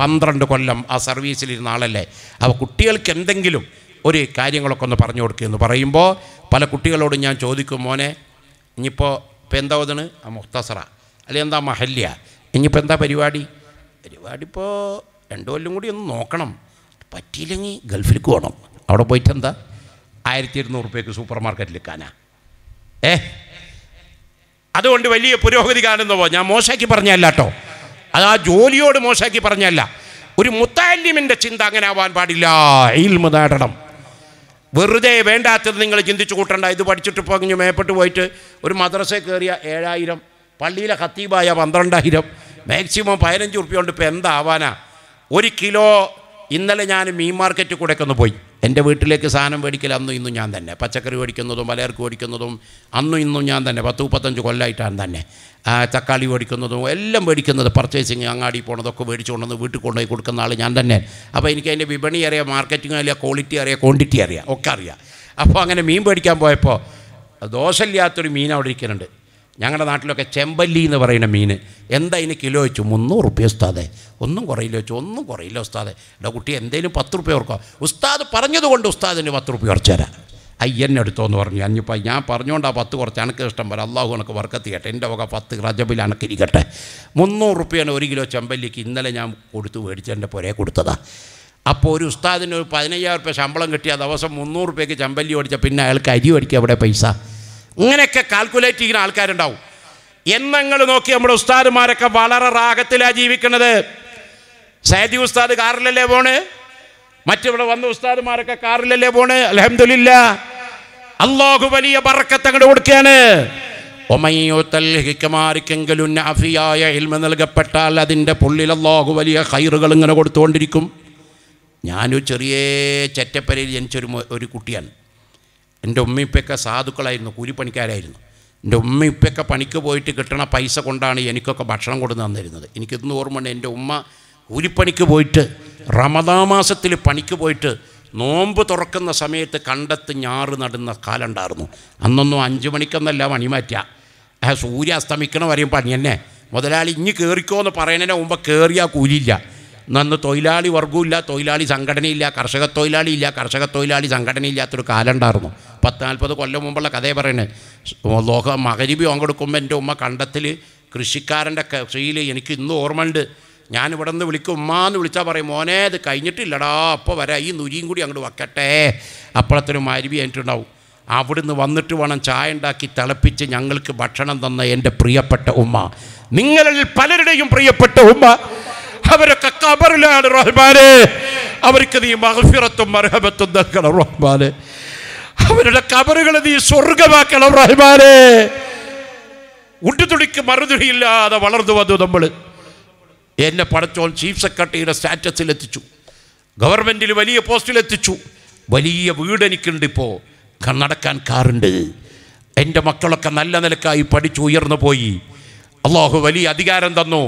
പന്ത്രണ്ട് കൊല്ലം ആ സർവീസിലിരുന്ന ആളല്ലേ അപ്പോൾ കുട്ടികൾക്ക് എന്തെങ്കിലും ഒരു കാര്യങ്ങളൊക്കെ ഒന്ന് പറഞ്ഞു കൊടുക്കുക എന്ന് പറയുമ്പോൾ പല കുട്ടികളോടും ഞാൻ ചോദിക്കും മോനെ ഇനിയിപ്പോൾ ഇപ്പോൾ എന്താ ഒതാണ് ആ മുഹ്തസറ അല്ലെ എന്താ മഹല്യ ഇനിയിപ്പോൾ എന്താ പരിപാടി പരിപാടി ഇപ്പോൾ രണ്ടു കൊല്ലം കൂടി ഒന്ന് നോക്കണം പറ്റിയില്ലെങ്കിൽ ഗൾഫിലേക്ക് പോകണം അവിടെ പോയിട്ട് എന്താ ആയിരത്തി ഇരുന്നൂറ് റുപ്യക്ക് സൂപ്പർ മാർക്കറ്റിൽ കാനാ ഏ അതുകൊണ്ട് വലിയ പുരോഗതി കാണുന്നവോ ഞാൻ മോശമാക്കി പറഞ്ഞല്ലാട്ടോ അത് ആ ജോലിയോട് മോശമാക്കി പറഞ്ഞല്ല ഒരു മുത്താലിമിൻ്റെ ചിന്ത അങ്ങനെ ആവാൻ പാടില്ല ഇൽമ നേടണം വെറുതെ വേണ്ടാത്തത് നിങ്ങൾ ചിന്തിച്ചു കൂട്ടണ്ട ഇത് പഠിച്ചിട്ട് പകഞ്ഞ് മേപ്പെട്ട് പോയിട്ട് ഒരു മദ്രസ കയറിയ ഏഴായിരം പള്ളിയിലെ ഹത്തീബായ പന്ത്രണ്ടായിരം മാക്സിമം പതിനഞ്ച് ഉറുപ്പ്യ കൊണ്ട് ഇപ്പോൾ എന്താവാനാ ഒരു കിലോ ഇന്നലെ ഞാൻ മീൻ മാർക്കറ്റ് കൂടെയൊക്കെ ഒന്ന് പോയി എൻ്റെ വീട്ടിലേക്ക് സാധനം മേടിക്കൽ അന്നും ഇന്നും ഞാൻ തന്നെ പച്ചക്കറി മേടിക്കുന്നതും മലയർക്ക് മേടിക്കുന്നതും അന്നും ഇന്നും ഞാൻ തന്നെ പത്ത് മുപ്പത്തഞ്ച് കൊല്ലമായിട്ടാണ് തന്നെ തക്കാളി മേടിക്കുന്നതും എല്ലാം മേടിക്കുന്നത് പർച്ചേസിങ് അങ്ങാടി പോണതൊക്കെ മേടിച്ചു കൊണ്ടുവന്ന് വീട്ടിൽ കൊണ്ടുപോയി കൊടുക്കുന്ന ആൾ ഞാൻ തന്നെ അപ്പോൾ എനിക്ക് അതിൻ്റെ വിപണി അറിയാം മാർക്കറ്റിംഗ് അറിയാം ക്വാളിറ്റി അറിയാം ക്വാണ്ടിറ്റി അറിയാം ഒക്കെ അറിയാം അപ്പോൾ അങ്ങനെ മീൻ മേടിക്കാൻ പോയപ്പോൾ ദോഷമില്ലാത്തൊരു മീൻ അവിടെ ഇരിക്കുന്നുണ്ട് ഞങ്ങളുടെ നാട്ടിലൊക്കെ ചെമ്പല്ലി എന്ന് പറയുന്ന മീൻ എന്താ ഇനി കിലോ വെച്ചു മുന്നൂറ് റുപ്യ ഉസ്താദെ ഒന്നും കുറയില്ല വെച്ചു ഒന്നും കുറയില്ല ഉസ്താദെ എൻ്റെ കുട്ടി എന്തേലും പത്ത് റുപ്യ ഓർക്കോ ഉസ്താദ് പറഞ്ഞതുകൊണ്ട് ഉസ്താദിന് പത്ത് റുപ്യ കുറച്ച് തരാം അയ്യന്നെ എന്ന് പറഞ്ഞു അഞ്ഞിപ്പ ഞാൻ പറഞ്ഞുകൊണ്ട് ആ പത്ത് കുറച്ച് എനിക്ക് ഇഷ്ടം പോലെ അള്ളാഹു എനക്ക് വർക്കത്തിയട്ടെ എൻ്റെ വക പത്ത് റജബിൽ അനക്കിരിക്കട്ടെ മുന്നൂറ് റുപ്യാണ് ഒരു കിലോ ചെമ്പല്ലിക്ക് ഇന്നലെ ഞാൻ കൊടുത്തു മേടിച്ച് എൻ്റെ പുരയെ കൊടുത്തതാണ് അപ്പോൾ ഒരു ഉസ്താദിന് ഒരു പതിനയ്യായിരം റുപ്യ ശമ്പളം കിട്ടിയ ദിവസം മുന്നൂറ് റുപ്യക്ക് ചെമ്പല്ലി ഓടിച്ച പിന്നെ അയാൾക്ക് അരി ഓടിക്കുക അവിടെ പൈസ ഇങ്ങനെയൊക്കെ കാൽക്കുലേറ്റ് ചെയ്യുന്ന ആൾക്കാരുണ്ടാവും എന്നങ്ങൾ നോക്കി നമ്മുടെ ഉസ്താദുമാരൊക്കെ വളരെ റാഗത്തിലാണ് ജീവിക്കുന്നത് സയദി ഉസ്താദ് കാറിലല്ലേ പോണ് മറ്റിവിടെ വന്ന ഉസ്താദുമാരൊക്കെ കാറിലല്ലേ പോണ് അലഹമില്ല അള്ളാഹു വലിയ ബറക്കത്ത് അങ്ങോട്ട് ഒമയോ ഒമയ്യോത്തൽഹിക്കമാർക്കെങ്കിലും നാഫിയായ ഇൽമ നൽകപ്പെട്ടാൽ അതിൻ്റെ പുള്ളിലല്ലാഹു വലിയ ഹൈറുകൾ ഇങ്ങനെ കൊടുത്തുകൊണ്ടിരിക്കും ഞാനൊരു ചെറിയ ചെറ്റപ്പരയിൽ ജനിച്ചൊരു ഒരു കുട്ടിയാണ് എൻ്റെ ഉമ്മയിപ്പൊക്കെ സാധുക്കളായിരുന്നു കൂലിപ്പണിക്കാരായിരുന്നു എൻ്റെ ഉമ്മയിപ്പൊക്കെ പണിക്ക് പോയിട്ട് കിട്ടണ പൈസ കൊണ്ടാണ് എനിക്കൊക്കെ ഭക്ഷണം കൊണ്ടു തന്നിരുന്നത് എനിക്കിന്ന് ഓർമ്മയുണ്ട് എൻ്റെ ഉമ്മ കൂലിപ്പണിക്ക് പോയിട്ട് റമദാ മാസത്തിൽ പണിക്ക് പോയിട്ട് നോമ്പ് തുറക്കുന്ന സമയത്ത് കണ്ടത്ത് ഞാറ് നടുന്ന കാലുണ്ടായിരുന്നു അന്നൊന്നും അഞ്ച് മണിക്കൊന്നല്ല പണിമാറ്റുക ആ സൂര്യ അസ്തമിക്കണ വരെയും പണി തന്നെ മുതലാളി ഇഞ്ഞ് കയറിക്കോ എന്ന് പറയണതിന് മുമ്പ് കയറിയാൽ കൂലിയില്ല നന്ന് തൊഴിലാളി വർഗ്ഗമില്ല തൊഴിലാളി സംഘടനയില്ല കർഷക തൊഴിലാളി ഇല്ല കർഷക തൊഴിലാളി സംഘടനയില്ലാത്തൊരു കാലുണ്ടായിരുന്നു പത്ത് നാൽപ്പത് കൊല്ലം മുമ്പുള്ള കഥയെ പറയുന്നത് ലോക മകരിബി പങ്കെടുക്കുമ്പോൾ എൻ്റെ ഉമ്മ കണ്ടത്തിൽ കൃഷിക്കാരൻ്റെ കൃഷിയിൽ എനിക്ക് ഇന്നും ഉണ്ട് ഞാൻ ഇവിടെ നിന്ന് വിളിക്കും എന്ന് വിളിച്ചാൽ പറയും മോനെ ഇത് കഴിഞ്ഞിട്ടില്ലടാ അപ്പോൾ വരാം ഈ നുരിയും കൂടി അങ്ങോട്ട് വക്കട്ടെ അപ്പോഴത്തൊരു മരുവി ആയിട്ടുണ്ടാവും അവിടുന്ന് വന്നിട്ട് വേണം ചായ ഉണ്ടാക്കി തിളപ്പിച്ച് ഞങ്ങൾക്ക് ഭക്ഷണം തന്ന എൻ്റെ പ്രിയപ്പെട്ട ഉമ്മ നിങ്ങളിൽ പലരുടെയും പ്രിയപ്പെട്ട ഉമ്മ അവരൊക്കെ കബറിലാണ് റഹ്മാനെ അവർക്ക് നീ മഹഫിറത്തും മർഹബത്തും നൽകണം റഹ്മാനെ അവരുടെ കബറുകൾ നീ സ്വർഗമാക്കണം റഹ്മാനെ ഉണ്ടുതുടിക്ക് മറുതുടിയില്ലാതെ വളർന്നു വന്നു നമ്മൾ എന്നെ പടച്ചോൻ ചീഫ് സെക്രട്ടറിയുടെ സ്റ്റാറ്റസിൽ എത്തിച്ചു ഗവൺമെൻറ്റിൽ വലിയ പോസ്റ്റിലെത്തിച്ചു വലിയ വീടെനിക്കുണ്ട് ഇപ്പോൾ കണ്ണടക്കാൻ കാറുണ്ട് എൻ്റെ മക്കളൊക്കെ നല്ല നിലക്കായി പഠിച്ചു ഉയർന്നു പോയി അള്ളാഹു വലിയ അധികാരം തന്നു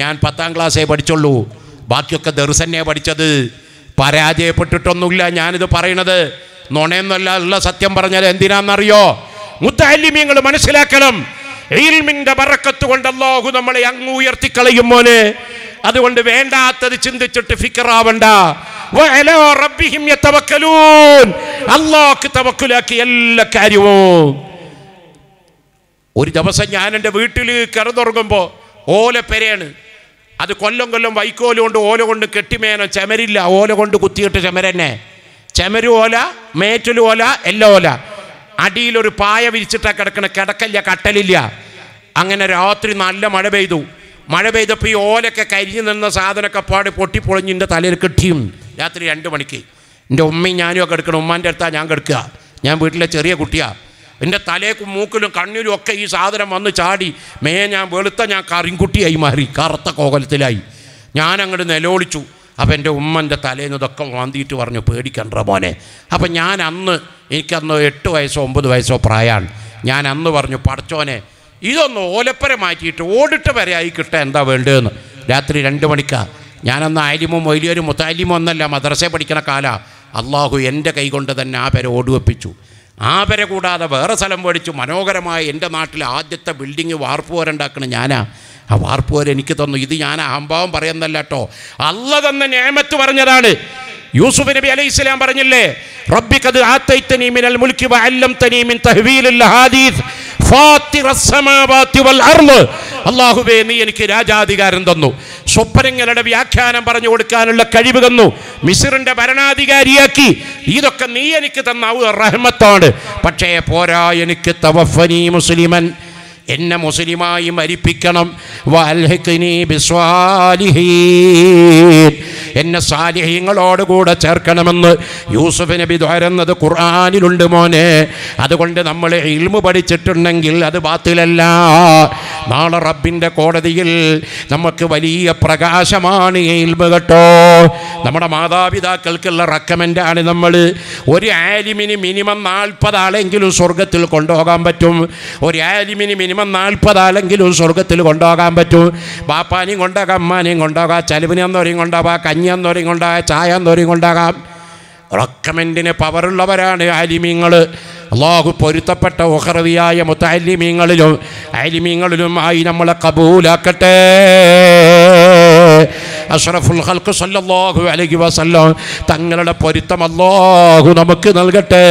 ഞാൻ പത്താം ക്ലാസ്സേ പഠിച്ചുള്ളൂ ബാക്കിയൊക്കെ ദർസന്നെ പഠിച്ചത് പരാജയപ്പെട്ടിട്ടൊന്നുമില്ല ഞാനിത് പറയണത് നുണയെന്നല്ല ഉള്ള സത്യം പറഞ്ഞാൽ എന്തിനാണെന്നറിയോ മുത്തല്ലിമീങ്ങൾ മനസ്സിലാക്കണം ഇൽമിന്റെ ബറക്കത്ത് കൊണ്ട് അല്ലാഹു നമ്മളെ അങ്ങ് ഉയർത്തിക്കളയും പോലെ അതുകൊണ്ട് വേണ്ടാത്തത് ചിന്തിച്ചിട്ട് ഫിക്കറാവണ്ട അല്ലാഹുക്ക് തവക്കുലാക്കി എല്ലാ കാര്യവും ഒരു ദിവസം ഞാൻ എൻ്റെ വീട്ടിൽ കിടന്നുറങ്ങുമ്പോൾ ഓലപ്പെരയാണ് അത് കൊല്ലം കൊല്ലം വൈക്കോലുകൊണ്ട് ഓല കൊണ്ട് കെട്ടിമേനോ ചെമരില്ല ഓല കൊണ്ട് കുത്തിയിട്ട് ചെമരന്നെ ചെമരുവോല മേറ്റുലോല ഓല അടിയിലൊരു പായ വിരിച്ചിട്ടാ കിടക്കണ കിടക്കല്ല കട്ടലില്ല അങ്ങനെ രാത്രി നല്ല മഴ പെയ്തു മഴ പെയ്തപ്പോൾ ഈ ഓലൊക്കെ കരിഞ്ഞു നിന്ന സാധനമൊക്കെ പാട് പൊട്ടിപ്പൊളിഞ്ഞ് എൻ്റെ തലയിൽ കിട്ടിയും രാത്രി രണ്ട് മണിക്ക് എൻ്റെ ഉമ്മയും ഞാനും ഒക്കെ എടുക്കണം ഉമ്മാൻ്റെ അടുത്താണ് ഞാൻ കിടക്കുക ഞാൻ വീട്ടിലെ ചെറിയ കുട്ടിയാ എൻ്റെ തലേക്കും മൂക്കിലും കണ്ണിലും ഒക്കെ ഈ സാധനം വന്ന് ചാടി മേ ഞാൻ വെളുത്ത ഞാൻ കറിൻകുട്ടിയായി മാറി കറുത്ത കോകലത്തിലായി ഞാൻ നിലവിളിച്ചു അപ്പം എൻ്റെ ഉമ്മൻ്റെ തലേന്ന് ഇതൊക്കെ വാന്തിയിട്ട് പറഞ്ഞു പേടിക്കണ്ട മോനെ അപ്പം ഞാൻ അന്ന് എനിക്കന്ന് എട്ട് വയസ്സോ ഒമ്പത് വയസ്സോ പ്രായമാണ് ഞാൻ അന്ന് പറഞ്ഞു പടച്ചോനെ ഇതൊന്ന് ഓലപ്പര മാറ്റിയിട്ട് ഓടിട്ട് വരെ ആയി കിട്ടാൻ എന്താ വേണ്ടതെന്ന് രാത്രി രണ്ട് മണിക്കാ ഞാനന്ന് ആലിമോ മൊയ്ലിയോരും മുത്താലിമോ എന്നല്ല മദ്രസയെ പഠിക്കണ കാല അള്ളാഹു എൻ്റെ കൈകൊണ്ട് തന്നെ ആ പേരെ ഓടുവെപ്പിച്ചു ആവര കൂടാതെ വേറെ സ്ഥലം മേടിച്ചു മനോഹരമായ എൻ്റെ നാട്ടിലെ ആദ്യത്തെ ബിൽഡിങ് വാർപ്പുപോരുണ്ടാക്കണ ഞാനാ ആ വാർപ്പുപോര എനിക്ക് തന്നു ഇത് ഞാൻ അഹംഭാവം പറയുന്നല്ല കേട്ടോ അല്ല തന്ന നേമത്ത് പറഞ്ഞതാണ് യൂസുഫ് നബി അലൈഹി ഇസ്ലാം പറഞ്ഞില്ലേ റബ്ബിക്കത് ആത്തൈത്തനി മിനൽ മുൽക്കി വ അല്ലംതനി മിൻ തഹ്വീലിൽ ഹദീസ് ഫാത്തിറ വൽ അർള് അല്ലാഹുവേ നീ എനിക്ക് രാജാധികാരം തന്നു സ്വപ്നങ്ങളുടെ വ്യാഖ്യാനം പറഞ്ഞു കൊടുക്കാനുള്ള കഴിവ് തന്നു മിസിറിന്റെ ഭരണാധികാരിയാക്കി ഇതൊക്കെ നീ എനിക്ക് തന്ന റഹ്മത്താണ് പക്ഷേ പോരാ എനിക്ക് തവഫനി മുസ്ലിമൻ എന്നെ മുസ്ലിമായി മരിപ്പിക്കണം എന്നെ സാലിഹ്യങ്ങളോട് കൂടെ ചേർക്കണമെന്ന് യൂസുഫ് നബി ദ്വാരുന്നത് ഖുർആാനിലുണ്ട് മോനെ അതുകൊണ്ട് നമ്മൾ ഇൽമു പഠിച്ചിട്ടുണ്ടെങ്കിൽ അത് ബാത്തിലല്ല നാളെ റബ്ബിൻ്റെ കോടതിയിൽ നമുക്ക് വലിയ പ്രകാശമാണ് ഈ ഇൽമ കേട്ടോ നമ്മുടെ മാതാപിതാക്കൾക്കുള്ള റെക്കമെൻഡാണ് നമ്മൾ ഒരു ആലിമിന് മിനിമം നാൽപ്പതാളെങ്കിലും സ്വർഗത്തിൽ കൊണ്ടുപോകാൻ പറ്റും ഒരു ആലിമിന് മിനിമം നാൽപ്പതാളെങ്കിലും സ്വർഗത്തിൽ കൊണ്ടുപോകാൻ പറ്റും ബാപ്പാനെയും കൊണ്ടുപോകാം അമ്മാനെയും കൊണ്ടുപോകാം ചലുവിനെന്നവരെയും കൊണ്ടുപോകാം കൊണ്ടാകാം ചായ കൊണ്ടാകാം റക്കമെൻറ്റിന് പവറുള്ളവരാണ് അലിമീങ്ങൾ അള്ളാഹു പൊരുത്തപ്പെട്ട ഒഹറിയായ മൊത്ത അലിമീങ്ങളിലും ആയി നമ്മളെ കബൂലാക്കട്ടെ അഷറഫുൽ ഹൽക്ക് സല്ലല്ലാഹു അലൈഹി വസല്ലം തങ്ങളുടെ പൊരുത്തം അല്ലാഹു നമുക്ക് നൽകട്ടെ